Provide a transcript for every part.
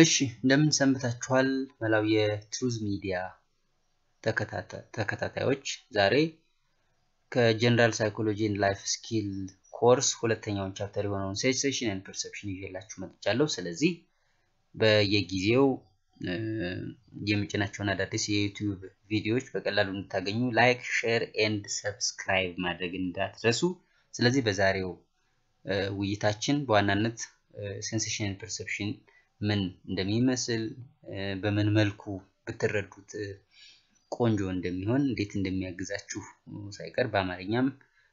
እሺ እንደምን ሰንብታችኋል መላው የትሩዝ ሚዲያ ተከታታዮች ዛሬ ከጀነራል ሳይኮሎጂ ኤንድ ላይፍ ስኪል ኮርስ ሁለተኛውን ቻፕተር የሆነውን ሴንሴሽን ኤንድ ፐርሰፕሽን ይዤላችሁ መጥቻለሁ ስለዚህ በየጊዜው የምጭናቸውን አዳዲስ የዩቲዩብ ቪዲዮዎች በቀላሉ እንድታገኙ ላይክ ሼር ኤንድ ሰብስክራይብ ማድረግ እንዳትረሱ ስለዚህ በዛሬው ውይይታችን በዋናነት ሴንሴሽን ኤንድ ፐርሰፕሽን ምን እንደሚመስል በምን መልኩ ብትረዱት ቆንጆ እንደሚሆን እንዴት እንደሚያግዛችሁ ሳይቀር በአማርኛም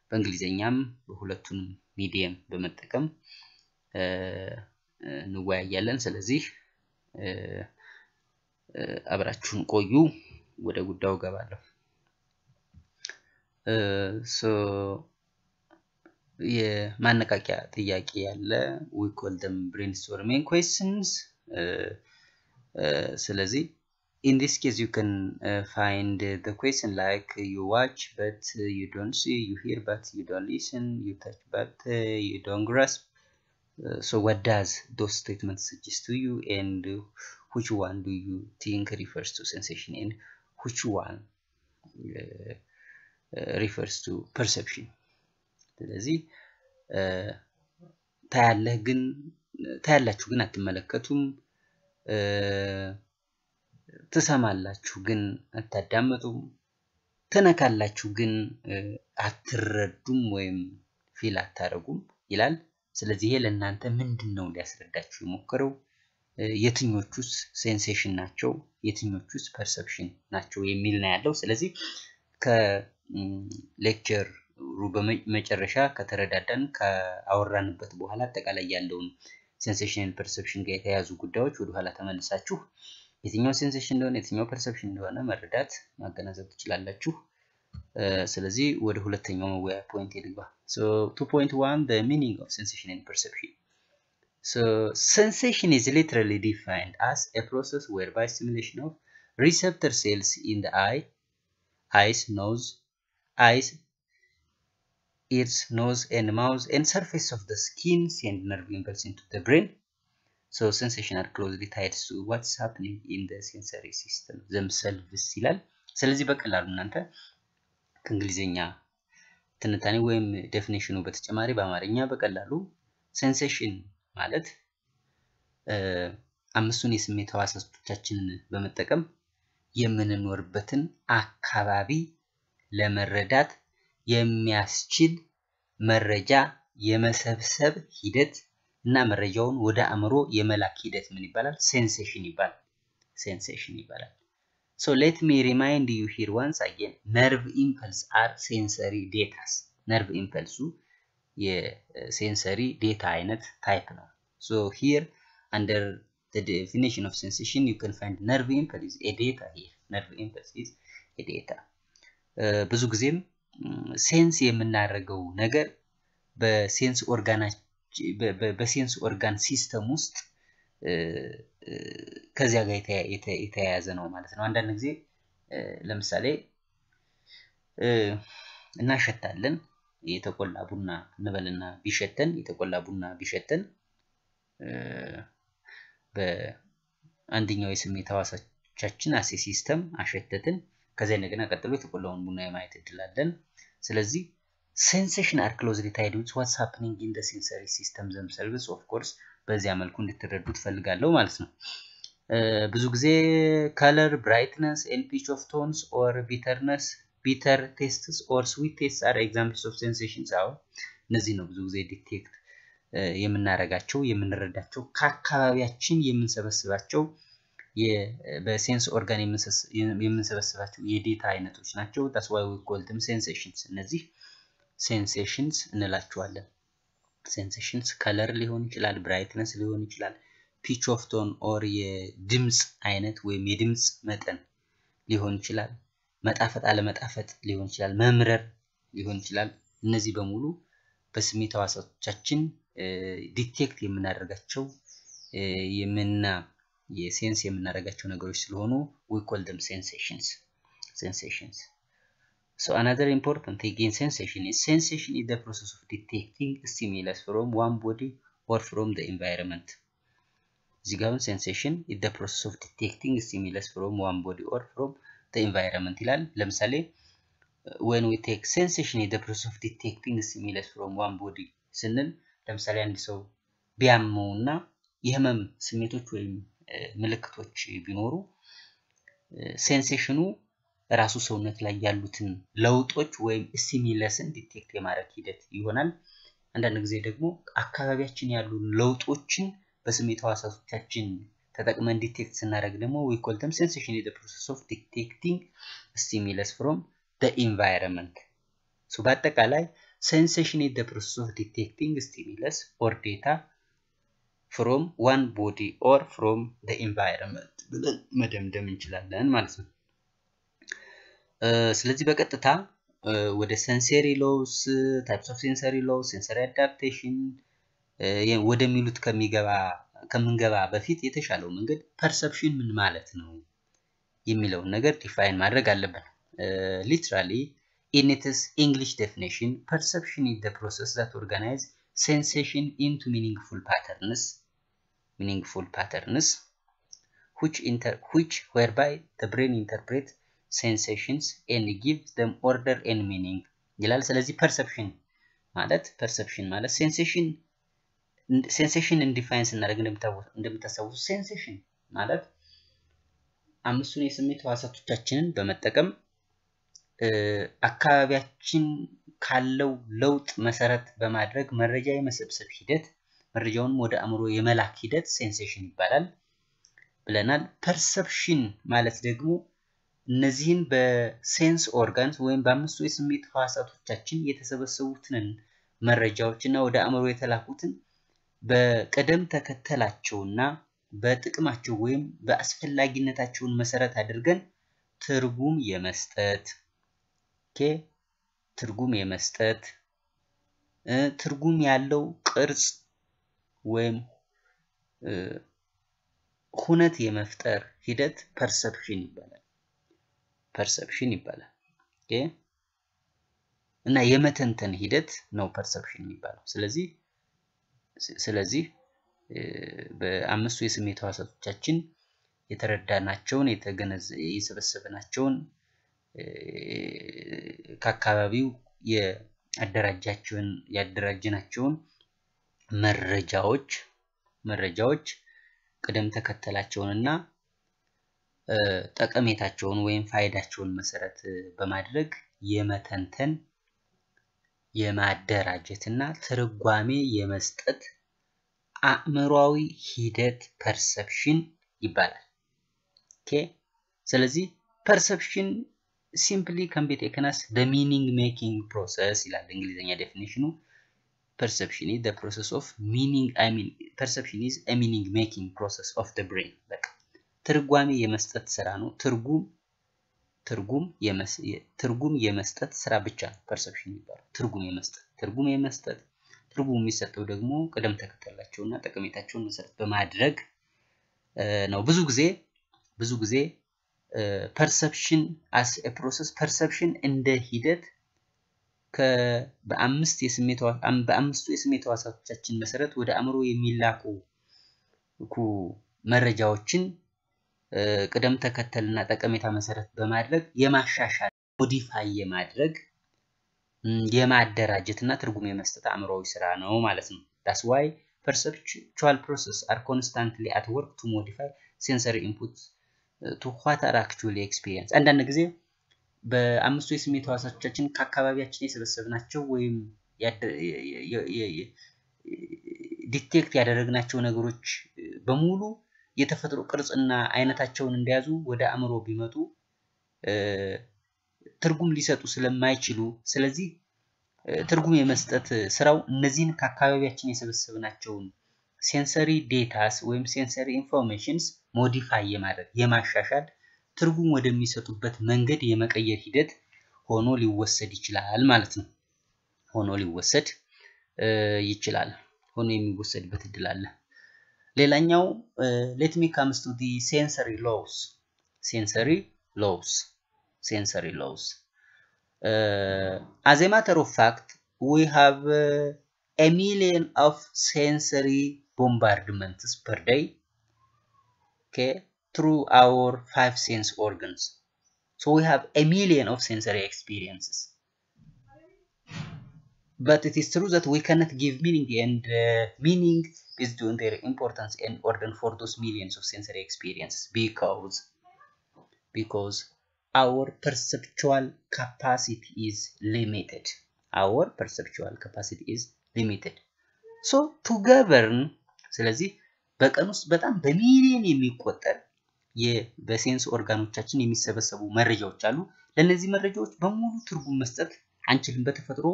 በእንግሊዝኛም በሁለቱንም ሚዲየም በመጠቀም እንወያያለን። ስለዚህ አብራችሁን ቆዩ። ወደ ጉዳዩ ገባለሁ። የማነቃቂያ ጥያቄ ያለ ዊ ኮል ደም ብሬን ስቶርሚንግ ኩዌስችንስ ስለዚህ in this case you can find the question like you watch but you don't see you hear but you don't listen you touch but you don't grasp so what does those statements suggest to you and which one do you think refers to sensation and which one refers to perception ስለዚህ ታያለህ ግን ታያላችሁ ግን አትመለከቱም፣ ትሰማላችሁ ግን አታዳምጡም፣ ትነካላችሁ ግን አትረዱም ወይም ፊል አታደርጉም ይላል። ስለዚህ ይሄ ለእናንተ ምንድን ነው ሊያስረዳችሁ የሞከረው? የትኞቹስ ሴንሴሽን ናቸው፣ የትኞቹስ ፐርሰፕሽን ናቸው የሚል ነው ያለው። ስለዚህ ከሌክቸር በመጨረሻ ከተረዳዳን ካወራንበት በኋላ አጠቃላይ ያለውን ሴንሴሽናል ፐርሰፕሽን ጋር የተያያዙ ጉዳዮች ወደኋላ ተመልሳችሁ የትኛው ሴንሴሽን እንደሆነ የትኛው ፐርሰፕሽን እንደሆነ መረዳት ማገናዘብ ትችላላችሁ። ስለዚህ ወደ ሁለተኛው መወያ ፖይንት ልግባ። ቱ ፖይንት ዋን ሚኒንግ ኦፍ ሴንሴሽን ኤንድ ፐርሰፕሽን So, sensation is literally defined as a process whereby stimulation of receptor cells in the eye, eyes, nose, eyes, ears, nose and mouth and surface of the skin send nerve impulse into the brain. So sensation are closely tied to what's happening in the sensory system themselves ይላል። ስለዚህ በቀላሉ እናንተ ከእንግሊዝኛ ትንታኔ ወይም ዴፊኔሽኑ በተጨማሪ በአማርኛ በቀላሉ ሴንሴሽን ማለት አምስቱን የስሜት ህዋሳቶቻችንን በመጠቀም የምንኖርበትን አካባቢ ለመረዳት የሚያስችል መረጃ የመሰብሰብ ሂደት እና መረጃውን ወደ አእምሮ የመላክ ሂደት ምን ይባላል? ሴንሴሽን ይባላል። ሴንሴሽን ይባላል። ሶ ሌት ሚ ሪማይንድ ዩ ሂር ዋንስ አጌን ነርቭ ኢምፐልስ አር ሴንሰሪ ዴታስ። ነርቭ ኢምፐልሱ የሴንሰሪ ዴታ አይነት ታይፕ ነው። ሶ ሂር አንደር the definition of sensation you can find nerve impulse ኤ ዴታ። ሂር ነርቭ ኢምፐልስ ኢዝ ኤ ዴታ። ብዙ ጊዜም ሴንስ የምናደርገው ነገር በሴንስ በሴንስ ኦርጋን ሲስተም ውስጥ ከዚያ ጋር የተያያዘ ነው ማለት ነው። አንዳንድ ጊዜ ለምሳሌ እናሸታለን። የተቆላ ቡና እንበልና ቢሸተን የተቆላ ቡና ቢሸተን በአንደኛው የስሜት ህዋሳቻችን አሴ ሲስተም አሸተትን ከዚያ እንደገና ቀጥሎ የተቆላውን ቡና የማየት እድል አለን። ስለዚህ ሴንሴሽን አር ክሎዝሊ ታይድ ዊዝ ዋትስ ሃፕኒንግ ኢን ዘ ሴንሰሪ ሲስተም ዘምሰልቭስ ኦፍ ኮርስ በዚያ መልኩ እንድትረዱ ትፈልጋለሁ ማለት ነው። ብዙ ጊዜ ከለር፣ ብራይትነስ ኤንድ ፒች ኦፍ ቶንስ ኦር ቢተርነስ ቢተር ቴስትስ ኦር ስዊት ቴስትስ አር ኤግዛምፕልስ ኦፍ ሴንሴሽን ሳይሆን እነዚህ ነው ብዙ ጊዜ ዲቴክት የምናረጋቸው የምንረዳቸው ከአካባቢያችን የምንሰበስባቸው በሴንስ ኦርጋን የምንሰበስባቸው የዴታ አይነቶች ናቸው። ዳስ ዋይ ዊ ኮል ደም ሴንሴሽንስ። እነዚህ ሴንሴሽንስ እንላቸዋለን። ሴንሴሽንስ ከለር ሊሆን ይችላል፣ ብራይትነስ ሊሆን ይችላል፣ ፒች ኦፍ ቶን ኦር የድምፅ አይነት ወይም የድምፅ መጠን ሊሆን ይችላል፣ መጣፈጥ አለመጣፈጥ ሊሆን ይችላል፣ መምረር ሊሆን ይችላል። እነዚህ በሙሉ በስሜት ህዋሳቶቻችን ዲቴክት የምናደርጋቸው የምና የሴንስ የምናደርጋቸው ነገሮች ስለሆኑ ዊ ኮል ደም ሴንሴሽንስ ሴንሴሽንስ ሶ አናዘር ኢምፖርታንት ጌን ሴንሴሽን ኢዝ ሴንሴሽን ኢዝ ዘ ፕሮሰስ ኦፍ ዲቴክቲንግ ስቲሚለስ ፍሮም ዋን ቦዲ ኦር ፍሮም ዘ ኢንቫይሮንመንት እዚህ ጋር አሁን ሴንሴሽን ኢዝ ዘ ኦፍ ዲቴክቲንግ ስቲሚለስ ፍሮም ዋን ቦዲ ኦር ፍሮም ዘ ኢንቫይሮንመንት ይላል። ለምሳሌ ወን ዊ ቴክ ሴንሴሽን ኢዝ ዘ ኦፍ ዲቴክቲንግ ስቲሚለስ ፍሮም ዋን ቦዲ ስንል ለምሳሌ አንድ ሰው ቢያመው እና የህመም ስሜቶች ወይም ምልክቶች ቢኖሩ ሴንሴሽኑ ራሱ ሰውነት ላይ ያሉትን ለውጦች ወይም ስቲሚለስን ዲቴክት የማድረግ ሂደት ይሆናል። አንዳንድ ጊዜ ደግሞ አካባቢያችን ያሉ ለውጦችን በስሜት ህዋሳቶቻችን ተጠቅመን ዲቴክት ስናደረግ ደግሞ ዊኮልተም ሴንሴሽን ኢዝ ፕሮሰስ ኦፍ ዲቴክቲንግ ስቲሚለስ ፍሮም ኢንቫይረንመንት በአጠቃላይ ሴንሴሽን ኢዝ ፕሮሰስ ኦፍ ዲቴክቲንግ ስቲሚለስ ኦር ዴታ ፍሮም ዋን ቦዲ ኦር ፍሮም ደ ኢንቫይረንመንት ብለን መደምደም እንችላለን ማለት ነው። ስለዚህ በቀጥታ ወደ ሴንሰሪ ሎውስ፣ ታይፕስ ኦፍ ሴንሰሪ ሎውስ፣ ሴንሰሪ አዳፕቴሽን ወደሚሉት ከሚገባ ከምንገባ በፊት የተሻለው መንገድ ፐርሰፕሽን ምን ማለት ነው የሚለውን ነገር ዲፋይን ማድረግ አለብን። ሊትራሊ ኢን ኢትስ ኢንግሊሽ ዴፊኒሽን ፐርሰፕሽን ኢዝ ፕሮሰስ ዛት ኦርጋናይዝ ሴንሴሽን ኢንቱ ሚኒንግፉል ፓተርንስ meaningful patterns which, inter which whereby the brain interpret sensations and gives them order and meaning ይላል። ስለዚህ perception ማለት perception ማለት ሴንሴሽን ሴንሴሽን ኢንዲፋይን ስናደርግ እንደምታስታውሱ ሴንሴሽን ማለት አምስቱን የስሜት ህዋሳቶቻችንን በመጠቀም አካባቢያችን ካለው ለውጥ መሰረት በማድረግ መረጃ የመሰብሰብ ሂደት መረጃውን ወደ አእምሮ የመላክ ሂደት ሴንሴሽን ይባላል ብለናል። ፐርሰፕሽን ማለት ደግሞ እነዚህን በሴንስ ኦርጋንስ ወይም በአምስቱ የስሜት ህዋሳቶቻችን የተሰበሰቡትን መረጃዎች እና ወደ አእምሮ የተላኩትን በቅደም ተከተላቸውና በጥቅማቸው ወይም በአስፈላጊነታቸውን መሰረት አድርገን ትርጉም የመስጠት ኦኬ፣ ትርጉም የመስጠት ትርጉም ያለው ቅርጽ ወይም ሁነት የመፍጠር ሂደት ፐርሰፕሽን ይባላል። ፐርሰፕሽን ይባላል እና የመተንተን ሂደት ነው ፐርሰፕሽን የሚባለው። ስለዚህ ስለዚህ በአምስቱ የስሜት ህዋሳቶቻችን የተረዳናቸውን የሰበሰብናቸውን ከአካባቢው ያደራጅናቸውን። መረጃዎች መረጃዎች ቅደም ተከተላቸውንና ጠቀሜታቸውን ወይም ፋይዳቸውን መሰረት በማድረግ የመተንተን የማደራጀት እና ትርጓሜ የመስጠት አእምሯዊ ሂደት ፐርሰፕሽን ይባላል። ኦኬ ስለዚህ ፐርሰፕሽን ሲምፕሊ ከምቤት ኤክናስ ደ ሚኒንግ ሜኪንግ ፕሮሰስ ይላል እንግሊዝኛ ዴፊኒሽኑ። ፐርሰፕሽን ኢዝ ፕሮሰስ ኦፍ ሚኒንግ አይ ሚን ፐርሰፕሽን ኢዝ አ ሚኒንግ ሜኪንግ ፕሮሰስ ኦፍ ዘ ብሬን በቃ ትርጓሜ የመስጠት ስራ ነው። ትርጉም ትርጉም ትርጉም የመስጠት ስራ ብቻ ነው ፐርሰፕሽን የሚባለው ትርጉም የመስጠት ትርጉም የመስጠት ትርጉም የሚሰጠው ደግሞ ቅደም ተከተላቸውና ጠቀሜታቸውን መሰረት በማድረግ ነው። ብዙ ጊዜ ብዙ ጊዜ ፐርሰፕሽን አስ ፕሮሰስ ፐርሰፕሽን እንደ ሂደት በአምስቱ የስሜት ሕዋሳቶቻችን መሰረት ወደ አእምሮ የሚላኩ መረጃዎችን ቅደም ተከተልና ጠቀሜታ መሰረት በማድረግ የማሻሻል ሞዲፋይ የማድረግ የማደራጀት እና ትርጉም የመስጠት አእምሮዊ ስራ ነው ማለት ነው። ዳስ ዋይ ፐርሰፕቹዋል ፕሮሰስ አር ኮንስታንትሊ at work to modify sensory input to what are አንዳንድ ጊዜ በአምስቱ የስሜት ህዋሳቶቻችን ከአካባቢያችን የሰበሰብናቸው ወይም ዲቴክት ያደረግናቸው ነገሮች በሙሉ የተፈጥሮ ቅርጽና አይነታቸውን እንደያዙ ወደ አእምሮ ቢመጡ ትርጉም ሊሰጡ ስለማይችሉ፣ ስለዚህ ትርጉም የመስጠት ስራው እነዚህን ከአካባቢያችን የሰበሰብናቸውን ሴንሰሪ ዴታስ ወይም ሴንሰሪ ኢንፎርሜሽንስ ሞዲፋይ የማድረግ የማሻሻል ትርጉም ወደሚሰጡበት መንገድ የመቀየር ሂደት ሆኖ ሊወሰድ ይችላል ማለት ነው። ሆኖ ሊወሰድ ይችላል። ሆኖ የሚወሰድበት እድል አለ። ሌላኛው ሌት ሚ ካምስ ቱ ዲ ሴንሰሪ ሎውስ ሴንሰሪ ሎውስ ሴንሰሪ ሎውስ አዝ ማተር ኦፍ ፋክት ዊ ሃቭ ኤ ሚሊየን ኦፍ ሴንሰሪ ቦምባርድመንትስ ፐር day through our five sense organs. So we have a million of sensory experiences. But it is true that we cannot give meaning and uh, meaning is doing their importance and order for those millions of sensory experiences because because our perceptual capacity is limited. Our perceptual capacity is limited. So to govern ስለዚህ በቀን million in በሚሊዮን የሚቆጠር በሴንስ ኦርጋኖቻችን የሚሰበሰቡ መረጃዎች አሉ። ለእነዚህ መረጃዎች በሙሉ ትርጉም መስጠት አንችልም። በተፈጥሮ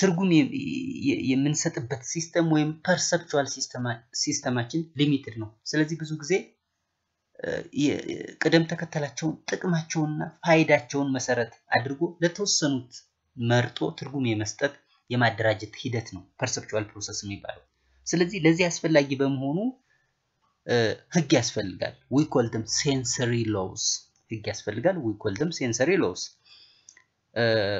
ትርጉም የምንሰጥበት ሲስተም ወይም ፐርሰፕቹዋል ሲስተማችን ሊሚትድ ነው። ስለዚህ ብዙ ጊዜ ቅደም ተከተላቸውን ጥቅማቸውንና ፋይዳቸውን መሰረት አድርጎ ለተወሰኑት መርጦ ትርጉም የመስጠት የማደራጀት ሂደት ነው ፐርሰፕቹዋል ፕሮሰስ የሚባለው። ስለዚህ ለዚህ አስፈላጊ በመሆኑ ህግ ያስፈልጋል we call them sensory laws ህግ ያስፈልጋል we call them sensory laws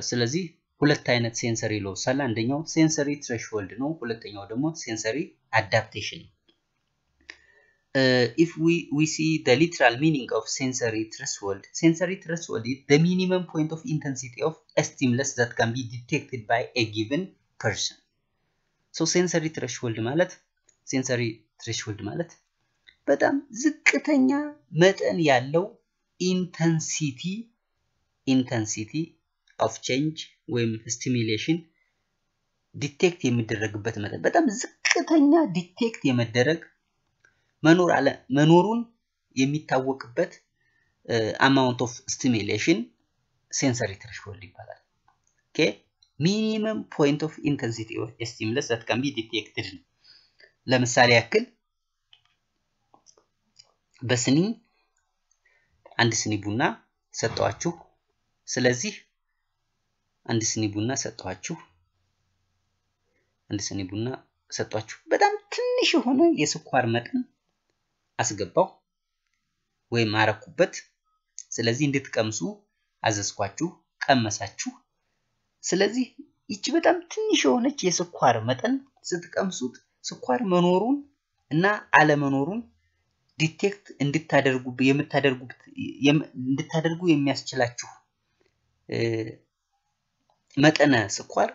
ስለዚህ ሁለት አይነት sensory laws አለ አንደኛው sensory threshold ነው ሁለተኛው ደግሞ sensory adaptation if we, we see the literal meaning of sensory threshold, sensory threshold is the minimum point of intensity of a stimulus that can be detected by a given person. So sensory threshold mallet, sensory threshold mallet, በጣም ዝቅተኛ መጠን ያለው ኢንተንሲቲ ኢንተንሲቲ ኦፍ ቼንጅ ወይም ስቲሚሌሽን ዲቴክት የሚደረግበት መጠን በጣም ዝቅተኛ ዲቴክት የመደረግ መኖር አለ መኖሩን የሚታወቅበት አማውንት ኦፍ ስቲሚሌሽን ሴንሰሪ ትሬሽሆልድ ይባላል። ኦኬ ሚኒመም ፖይንት ኦፍ ኢንተንሲቲ ኦፍ ስቲሙለስ ዳት ካን ቢ ዲቴክትድ ነው። ለምሳሌ ያክል በስኒ አንድ ስኒ ቡና ሰጠዋችሁ። ስለዚህ አንድ ስኒ ቡና ሰጠዋችሁ፣ አንድ ስኒ ቡና ሰጠዋችሁ። በጣም ትንሽ የሆነ የስኳር መጠን አስገባው ወይም አረኩበት። ስለዚህ እንድትቀምሱ አዘዝኳችሁ፣ ቀመሳችሁ። ስለዚህ ይቺ በጣም ትንሽ የሆነች የስኳር መጠን ስትቀምሱት ስኳር መኖሩን እና አለመኖሩን ዲቴክት እንድታደርጉ የምታደርጉት እንድታደርጉ የሚያስችላችሁ መጠነ ስኳር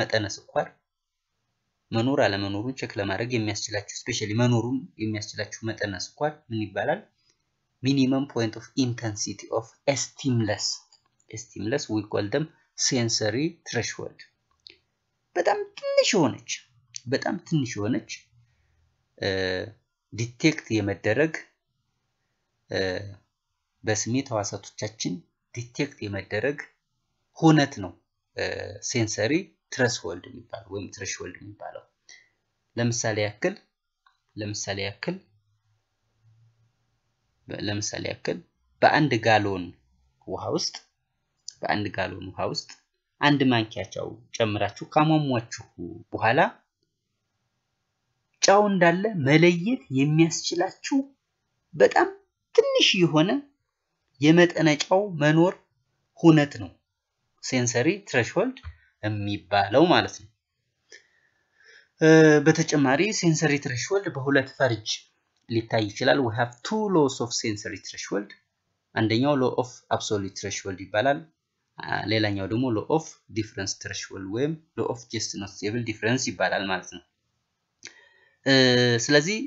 መጠነ ስኳር መኖር አለመኖሩን ቼክ ለማድረግ የሚያስችላችሁ ስፔሻሊ መኖሩን የሚያስችላችሁ መጠነ ስኳር ምን ይባላል? ሚኒመም ፖይንት ኦፍ ኢንተንሲቲ ኦፍ ስቲምለስ ስቲምለስ ዊ ኮል ደም ሴንሰሪ ትሬሽሆልድ። በጣም ትንሽ የሆነች በጣም ትንሽ የሆነች ዲቴክት የመደረግ በስሜት ህዋሳቶቻችን ዲቴክት የመደረግ ሁነት ነው ሴንሰሪ ትረስወልድ የሚባለው ወይም ትረሽወልድ የሚባለው። ለምሳሌ ያክል ለምሳሌ ያክል ለምሳሌ ያክል በአንድ ጋሎን ውሃ ውስጥ በአንድ ጋሎን ውሃ ውስጥ አንድ ማንኪያ ጨው ጨምራችሁ ካሟሟችሁ በኋላ ጨው እንዳለ መለየት የሚያስችላችሁ በጣም ትንሽ የሆነ የመጠነ ጨው መኖር ሁነት ነው። ሴንሰሪ ትሬሽሆልድ የሚባለው ማለት ነው። በተጨማሪ ሴንሰሪ ትሬሽሆልድ በሁለት ፈርጅ ሊታይ ይችላል። ዊ ሃቭ ቱ ሎስ ኦፍ ሴንሰሪ ትረሽሆልድ። አንደኛው ሎ ኦፍ አብሶሉት ትረሽሆልድ ይባላል። ሌላኛው ደግሞ ሎ ኦፍ ዲፍረንስ ትረሽሆልድ ወይም ሎ ኦፍ ጀስት ኖት ስቴብል ዲፍረንስ ይባላል ማለት ነው። Uh, ስለዚህ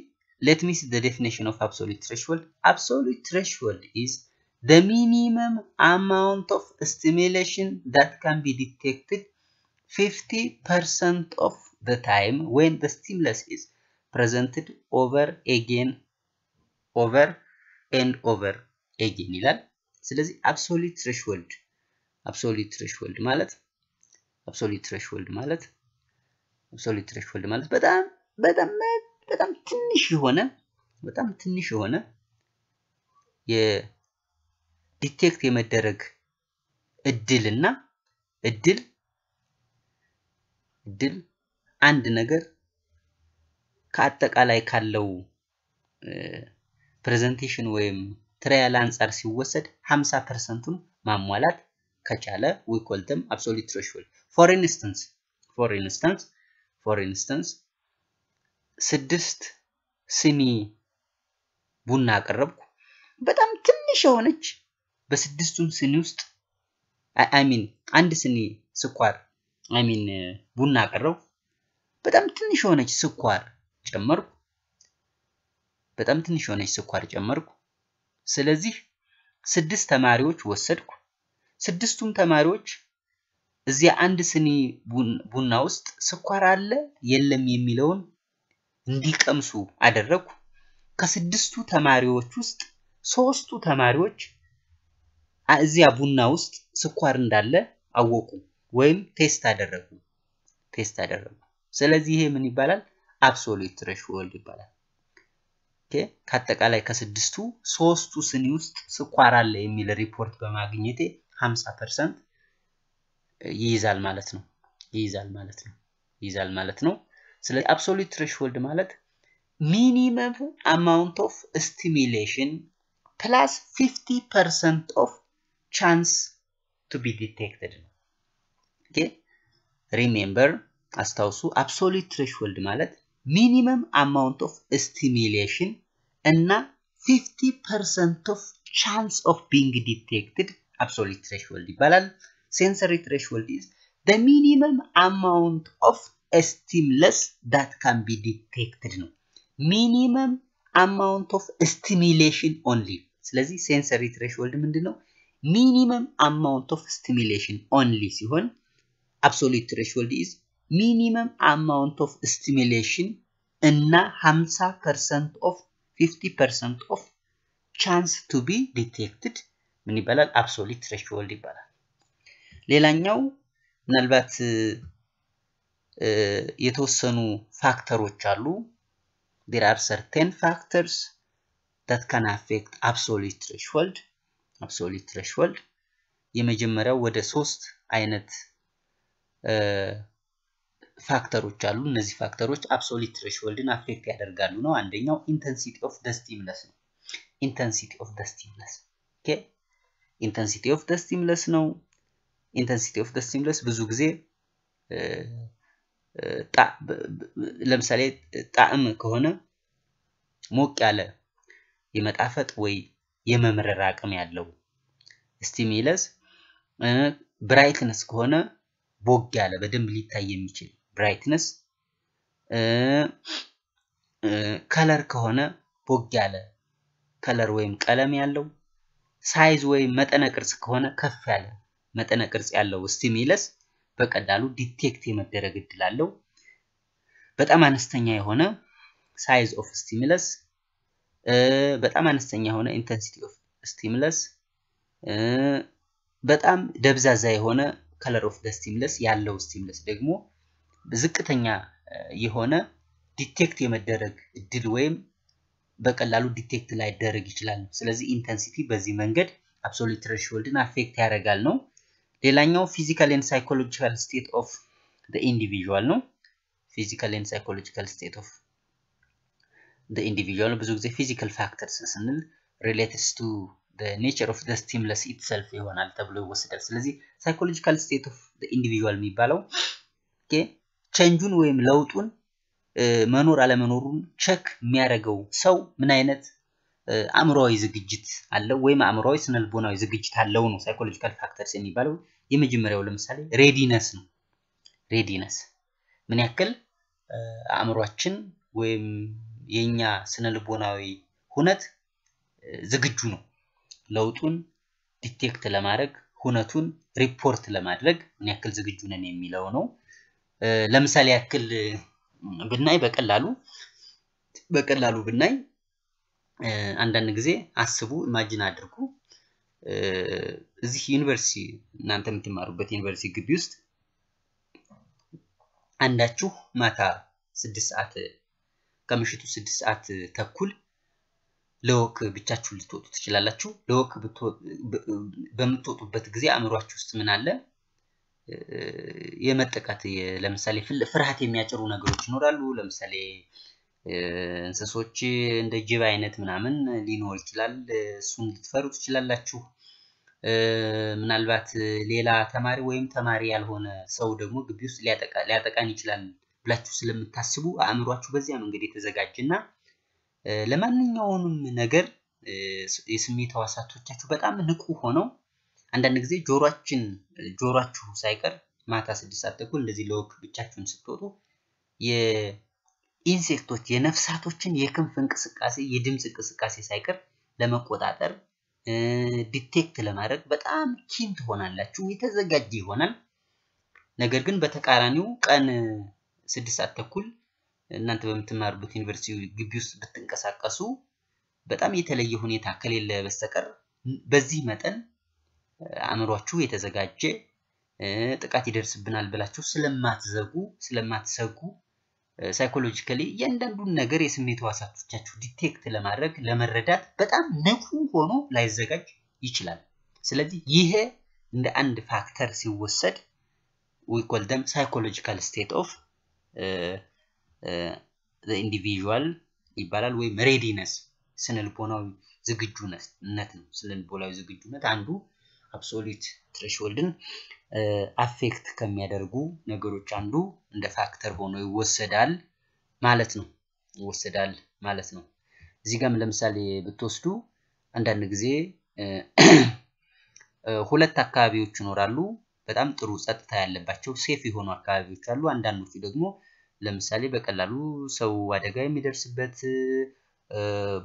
let me see the definition of absolute threshold absolute threshold is the minimum amount of stimulation that can be detected 50% of the time when the stimulus is presented over again over and over again ይላል ስለዚህ absolute threshold absolute threshold ማለት absolute threshold ማለት absolute threshold ማለት በጣም በጣም በጣም ትንሽ የሆነ በጣም ትንሽ የሆነ የዲቴክት የመደረግ እድል እና እድል እድል አንድ ነገር ከአጠቃላይ ካለው ፕሬዘንቴሽን ወይም ትራያል አንጻር ሲወሰድ 50 ፐርሰንቱን ማሟላት ከቻለ ዊኮልትም አብሶሉት ትሬሽሆልድ ፎር ኢንስተንስ ፎር ኢንስተንስ ፎር ኢንስተንስ ስድስት ስኒ ቡና አቀረብኩ። በጣም ትንሽ የሆነች በስድስቱም ስኒ ውስጥ አሚን አንድ ስኒ ስኳር አሚን ቡና አቀረብኩ። በጣም ትንሽ የሆነች ስኳር ጨመርኩ። በጣም ትንሽ የሆነች ስኳር ጨመርኩ። ስለዚህ ስድስት ተማሪዎች ወሰድኩ። ስድስቱም ተማሪዎች እዚያ አንድ ስኒ ቡና ውስጥ ስኳር አለ የለም የሚለውን እንዲቀምሱ አደረጉ ከስድስቱ ተማሪዎች ውስጥ ሶስቱ ተማሪዎች እዚያ ቡና ውስጥ ስኳር እንዳለ አወቁ ወይም ቴስት አደረጉ ቴስት አደረጉ። ስለዚህ ይሄ ምን ይባላል? አብሶሉት ትሬሽሆልድ ይባላል። ከአጠቃላይ ከስድስቱ ሶስቱ ስኒ ውስጥ ስኳር አለ የሚል ሪፖርት በማግኘቴ 50 ይይዛል ማለት ነው ይይዛል ማለት ነው ይይዛል ማለት ነው። ስለዚህ አብሶሉት ትሬሽሆልድ ማለት ሚኒመም አማውንት ኦፍ ስቲሙሌሽን ፕላስ 50 ፐርሰንት ኦፍ ቻንስ ቱ ቢ ዲቴክትድ ነው። ኦኬ ሪሜምበር አስታውሱ፣ አብሶሉት ትሬሽሆልድ ማለት ሚኒመም አማውንት ኦፍ ስቲሙሌሽን እና 50 ፐርሰንት ኦፍ ቻንስ ኦፍ ቢንግ ዲቴክትድ አብሶሉት ትሬሽሆልድ ይባላል። ሴንሰሪ ትሬሽሆልድ ኢዝ the minimum amount of ስቲምለስ ዳት ካን ቢ ዲቴክትድ ነው። ሚኒመም አማውንት ኦፍ ስቲሚሌሽን ኦንሊ። ስለዚህ ሴንሰሪ ትሬሽሆልድ ምንድን ነው? ሚኒመም አማውንት ኦፍ ስቲሚሌሽን ኦንሊ ሲሆን አብሶሉት ትሬሽሆልድ ኢዝ ሚኒመም አማውንት ኦፍ ስቲሚሌሽን እና 50 ፐርሰንት ኦፍ 50 ፐርሰንት ኦፍ ቻንስ ቱ ቢ ዲቴክትድ ምን ይባላል? አብሶሉት ትሬሽሆልድ ይባላል። ሌላኛው ምናልባት የተወሰኑ ፋክተሮች አሉ። ዴር አር ሰርቴን ፋክተርስ ዳት ካን አፌክት አብሶሊት ትሬሽወልድ አብሶሊት ትሬሽወልድ የመጀመሪያው ወደ ሶስት አይነት ፋክተሮች አሉ። እነዚህ ፋክተሮች አብሶሉት ትሬሽወልድን አፌክት ያደርጋሉ ነው። አንደኛው ኢንተንሲቲ ኦፍ ደ ስቲምለስ ነው። ኢንተንሲቲ ኦፍ ደ ስቲምለስ ኦኬ፣ ኢንተንሲቲ ኦፍ ደ ስቲምለስ ነው። ኢንተንሲቲ ኦፍ ደ ስቲምለስ ብዙ ጊዜ ለምሳሌ ጣዕም ከሆነ ሞቅ ያለ የመጣፈጥ ወይ የመምረር አቅም ያለው ስቲሚለስ፣ ብራይትነስ ከሆነ ቦግ ያለ በደንብ ሊታይ የሚችል ብራይትነስ፣ ከለር ከሆነ ቦግ ያለ ከለር ወይም ቀለም ያለው፣ ሳይዝ ወይም መጠነ ቅርጽ ከሆነ ከፍ ያለ መጠነ ቅርጽ ያለው ስቲሚለስ በቀላሉ ዲቴክት የመደረግ እድል አለው። በጣም አነስተኛ የሆነ ሳይዝ ኦፍ ስቲሙለስ፣ በጣም አነስተኛ የሆነ ኢንተንሲቲ ኦፍ ስቲሙለስ፣ በጣም ደብዛዛ የሆነ ከለር ኦፍ ስቲሙለስ ያለው ስቲሙለስ ደግሞ ዝቅተኛ የሆነ ዲቴክት የመደረግ እድል ወይም በቀላሉ ዲቴክት ላይደረግ ይችላል። ስለዚህ ኢንተንሲቲ በዚህ መንገድ አብሶሉት ትሬሽሆልድን አፌክት ያደርጋል ነው። ሌላኛው ፊዚካል ኤንድ ሳይኮሎጂካል ስቴት ኦፍ ዘ ኢንዲቪዥዋል ነው። ፊዚካል ኤንድ ሳይኮሎጂካል ስቴት ኦፍ ዘ ኢንዲቪዥዋል ብዙ ጊዜ ፊዚካል ፋክተርስ ስንል ሪሌትስ ቱ ኔቸር ኦፍ ዘ ስቲምለስ ኢትሰልፍ ይሆናል ተብሎ ይወሰዳል። ስለዚህ ሳይኮሎጂካል ስቴት ኦፍ ዘ ኢንዲቪዥዋል የሚባለው ቸንጁን ወይም ለውጡን መኖር አለመኖሩን ቸክ የሚያደርገው ሰው ምን አይነት አእምሮዊ ዝግጅት አለው ወይም አእምሮዊ ስነልቦናዊ ዝግጅት አለው ነው። ሳይኮሎጂካል ፋክተርስ የሚባለው የመጀመሪያው ለምሳሌ ሬዲነስ ነው። ሬዲነስ ምን ያክል አእምሯችን ወይም የኛ ስነልቦናዊ ሁነት ዝግጁ ነው ለውጡን ዲቴክት ለማድረግ ሁነቱን ሪፖርት ለማድረግ ምን ያክል ዝግጁ ነን የሚለው ነው። ለምሳሌ ያክል ብናይ በቀላሉ በቀላሉ ብናይ አንዳንድ ጊዜ አስቡ፣ ኢማጂን አድርጉ። እዚህ ዩኒቨርሲቲ እናንተ የምትማሩበት ዩኒቨርሲቲ ግቢ ውስጥ አንዳችሁ ማታ ስድስት ሰዓት ከምሽቱ ስድስት ሰዓት ተኩል ለወክ ብቻችሁ ልትወጡ ትችላላችሁ። ለወክ በምትወጡበት ጊዜ አእምሯችሁ ውስጥ ምን አለ? የመጠቃት ለምሳሌ ፍርሃት የሚያጭሩ ነገሮች ይኖራሉ። ለምሳሌ እንስሶች እንደ ጅብ አይነት ምናምን ሊኖር ይችላል። እሱን ልትፈሩ ትችላላችሁ። ምናልባት ሌላ ተማሪ ወይም ተማሪ ያልሆነ ሰው ደግሞ ግቢ ውስጥ ሊያጠቃን ይችላል ብላችሁ ስለምታስቡ አእምሯችሁ በዚያ መንገድ የተዘጋጀና ለማንኛውንም ነገር የስሜት ህዋሳቶቻችሁ በጣም ንቁ ሆነው አንዳንድ ጊዜ ጆሮችን ጆሯችሁ ሳይቀር ማታ ስድስት ሰዓት ተኩል እንደዚህ ለወክ ብቻችሁን ስትወጡ ኢንሴክቶች የነፍሳቶችን የክንፍ እንቅስቃሴ የድምፅ እንቅስቃሴ ሳይቀር ለመቆጣጠር ዲቴክት ለማድረግ በጣም ኪን ትሆናላችሁ፣ የተዘጋጀ ይሆናል። ነገር ግን በተቃራኒው ቀን ስድስት ሰዓት ተኩል እናንተ በምትማሩበት ዩኒቨርሲቲ ግቢ ውስጥ ብትንቀሳቀሱ በጣም የተለየ ሁኔታ ከሌለ በስተቀር በዚህ መጠን አእምሯችሁ የተዘጋጀ ጥቃት ይደርስብናል ብላችሁ ስለማትዘጉ ስለማትሰጉ ሳይኮሎጂካሊ እያንዳንዱን ነገር የስሜት ሕዋሳቶቻችሁ ዲቴክት ለማድረግ ለመረዳት በጣም ንቁ ሆኖ ላይዘጋጅ ይችላል። ስለዚህ ይሄ እንደ አንድ ፋክተር ሲወሰድ ዊኮል ሳይኮሎጂካል ስቴት ኦፍ ኢንዲቪዥዋል ይባላል። ወይም ሬዲነስ ስነልቦናዊ ዝግጁነት ነው። ስነልቦናዊ ዝግጁነት አንዱ አብሶሉት ትሬሽሆልድን አፌክት ከሚያደርጉ ነገሮች አንዱ እንደ ፋክተር ሆኖ ይወሰዳል ማለት ነው። ይወሰዳል ማለት ነው። እዚህ ጋም ለምሳሌ ብትወስዱ አንዳንድ ጊዜ ሁለት አካባቢዎች ይኖራሉ። በጣም ጥሩ ጸጥታ ያለባቸው ሴፍ የሆኑ አካባቢዎች አሉ። አንዳንዶቹ ደግሞ ለምሳሌ በቀላሉ ሰው አደጋ የሚደርስበት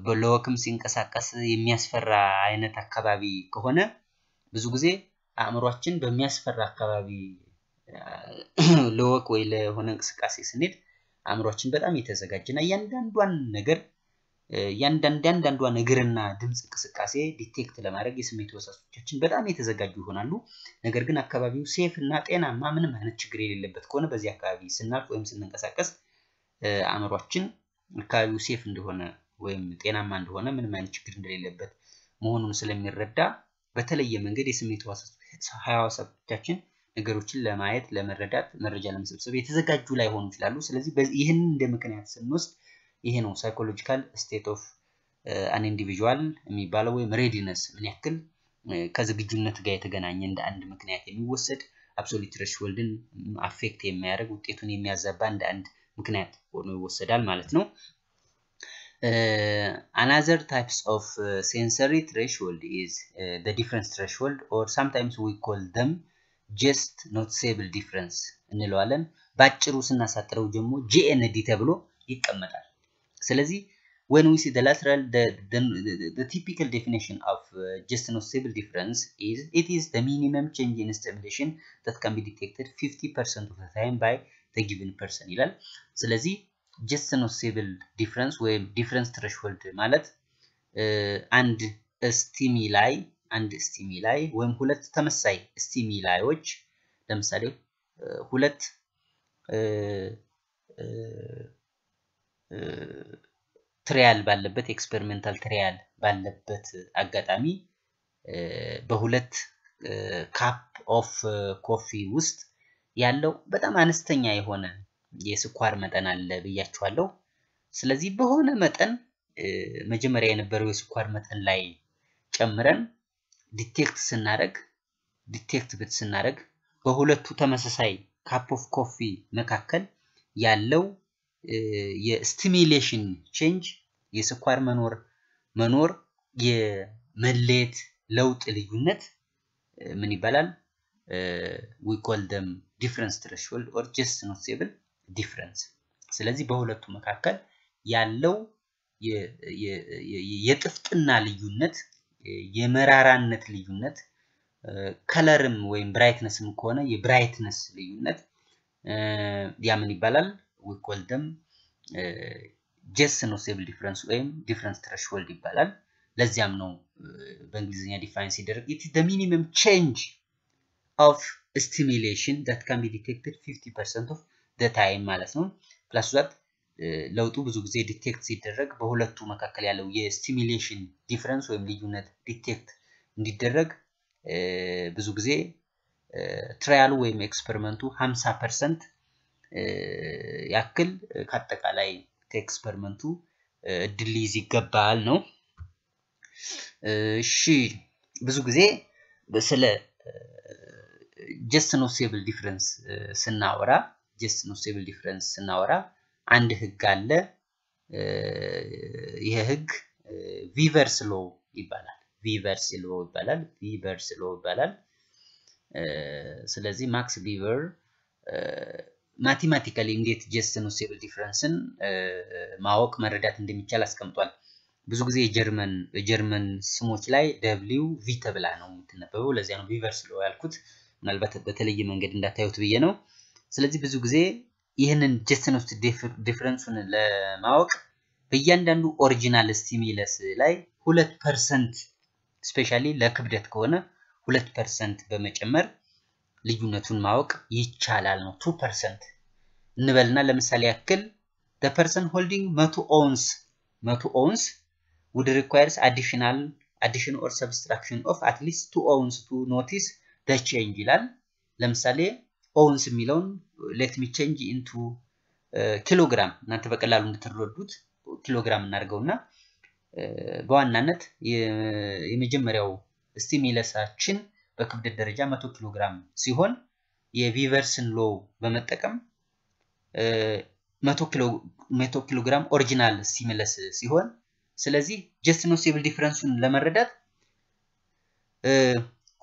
በለወክም ሲንቀሳቀስ የሚያስፈራ አይነት አካባቢ ከሆነ ብዙ ጊዜ አእምሯችን በሚያስፈራ አካባቢ ለወክ ወይ ለሆነ እንቅስቃሴ ስንሄድ አእምሯችን በጣም የተዘጋጀና እያንዳንዷን ነገር እያንዳንዷ ነገርና ድምፅ እንቅስቃሴ ዲቴክት ለማድረግ የስሜት ወሳሶቻችን በጣም የተዘጋጁ ይሆናሉ። ነገር ግን አካባቢው ሴፍ እና ጤናማ ምንም አይነት ችግር የሌለበት ከሆነ በዚህ አካባቢ ስናልፍ ወይም ስንንቀሳቀስ አእምሯችን አካባቢው ሴፍ እንደሆነ ወይም ጤናማ እንደሆነ ምንም አይነት ችግር እንደሌለበት መሆኑን ስለሚረዳ በተለየ መንገድ የስሜት ህዋሳት ሀዋሳቶቻችን ነገሮችን ለማየት ለመረዳት መረጃ ለመሰብሰብ የተዘጋጁ ላይሆኑ ይችላሉ። ስለዚህ ይህን እንደ ምክንያት ስንወስድ ይሄ ነው ሳይኮሎጂካል ስቴት ኦፍ አን ኢንዲቪዥዋል የሚባለው ወይም ሬዲነስ ምን ያክል uh, ከዝግጁነት ጋር የተገናኘ እንደ አንድ ምክንያት የሚወሰድ አብሶሉት ትሬሽሆልድን አፌክት የሚያደርግ ውጤቱን የሚያዛባ እንደ አንድ ምክንያት ሆኖ ይወሰዳል ማለት ነው። Uh, another types of uh, sensory threshold is uh, the difference threshold or sometimes we call them just noticeable difference እንለዋለን በአጭሩ ስናሳጥረው ደግሞ ጂኤንዲ ተብሎ ይቀመጣል ስለዚህ when we see the lateral the, the, the typical definition of uh, just noticeable difference is it is the minimum change in stimulation that can be detected 50% of the time by the given person ይላል ጀስኖሴብል ዲፍረንስ ወይም ዲፍረንስ ትረሽሆልድ ማለት አንድ ስቲሚ ላይ አንድ ስቲሚ ላይ ወይም ሁለት ተመሳይ ስቲሚ ላዮች ለምሳሌ ሁለት ትሪያል ባለበት ኤክስፐሪሜንታል ትሪያል ባለበት አጋጣሚ በሁለት ካፕ ኦፍ ኮፊ ውስጥ ያለው በጣም አነስተኛ የሆነ የስኳር መጠን አለ ብያችኋለሁ። ስለዚህ በሆነ መጠን መጀመሪያ የነበረው የስኳር መጠን ላይ ጨምረን ዲቴክት ስናደርግ ዲቴክት ብት ስናደርግ በሁለቱ ተመሳሳይ ካፕ ኦፍ ኮፊ መካከል ያለው የስቲሚሌሽን ቼንጅ የስኳር መኖር መኖር የመለየት ለውጥ ልዩነት ምን ይባላል? ዊ ኮል ደም ዲፍረንስ ትሬሽሆልድ ኦር ጀስት ኖት ሴብል ዲፍረንስ። ስለዚህ በሁለቱ መካከል ያለው የጥፍጥና ልዩነት የመራራነት ልዩነት ከለርም ወይም ብራይትነስም ከሆነ የብራይትነስ ልዩነት ያ ምን ይባላል? ዊ ኮል ደም ጀስት ኖሴብል ዲፍረንስ ወይም ዲፍረንስ ትረሽሆልድ ይባላል። ለዚያም ነው በእንግሊዝኛ ዲፋይን ሲደረግ ኢት ደ ሚኒመም ቼንጅ ኦፍ ስቲሚሌሽን ዳት ካን ቢ ዲቴክትድ 50 ፐርሰንት ኦፍ ታይም ማለት ነው። ፕላስ ዛት ለውጡ ብዙ ጊዜ ዲቴክት ሲደረግ በሁለቱ መካከል ያለው የስቲሚሌሽን ዲፍረንስ ወይም ልዩነት ዲቴክት እንዲደረግ ብዙ ጊዜ ትራያሉ ወይም ኤክስፐሪመንቱ 50 ፐርሰንት ያክል ከአጠቃላይ ከኤክስፐሪመንቱ እድል ሊይዝ ይገባል ነው። እሺ ብዙ ጊዜ ስለ ጀስት ኖሴብል ዲፍረንስ ስናወራ ጀስት ነው ሲቪል ዲፍረንስ ስናወራ አንድ ህግ አለ። ይሄ ህግ ቪቨርስ ሎ ይባላል። ቪቨርስ ሎ ይባላል። ቪቨርስ ሎ ይባላል። ስለዚህ ማክስ ቪቨር ማቴማቲካሊ እንዴት ጀስት ነው ሲቪል ዲፍረንስን ማወቅ መረዳት እንደሚቻል አስቀምጧል። ብዙ ጊዜ የጀርመን የጀርመን ስሞች ላይ ደብሊው ቪ ተብላ ነው የምትነበበው። ለዚያ ነው ቪቨርስ ሎ ያልኩት። ምናልባት በተለየ መንገድ እንዳታዩት ብዬ ነው። ስለዚህ ብዙ ጊዜ ይህንን ጀስትኖስት ዲፍረንሱን ለማወቅ በእያንዳንዱ ኦሪጂናል ስቲሚለስ ላይ ሁለት ፐርሰንት ስፔሻሊ ለክብደት ከሆነ ሁለት ፐርሰንት በመጨመር ልዩነቱን ማወቅ ይቻላል ነው። ቱ ፐርሰንት እንበልና ለምሳሌ ያክል ደ ፐርሰን ሆልዲንግ መቶ ኦንስ መቶ ኦንስ ውድ ሪኳየርስ አዲሽናል አዲሽን ኦር ሰብስትራክሽን ኦፍ አትሊስት ቱ ኦንስ ቱ ኖቲስ ደ ቼንጅ ይላል። ለምሳሌ ኦውንስ የሚለውን ሌት ሚ ቼንጅ ኢንቱ ኪሎግራም እናንተ በቀላሉ እንድትረዱት ኪሎግራም እናደርገውና በዋናነት የመጀመሪያው ስቲሚለሳችን በክብደት ደረጃ መቶ ኪሎ ግራም ሲሆን የቪቨርስን ሎ በመጠቀም መቶ ኪሎግራም ኦሪጂናል ስቲሚለስ ሲሆን ስለዚህ ጀስት ኖሴብል ዲፍረንሱን ለመረዳት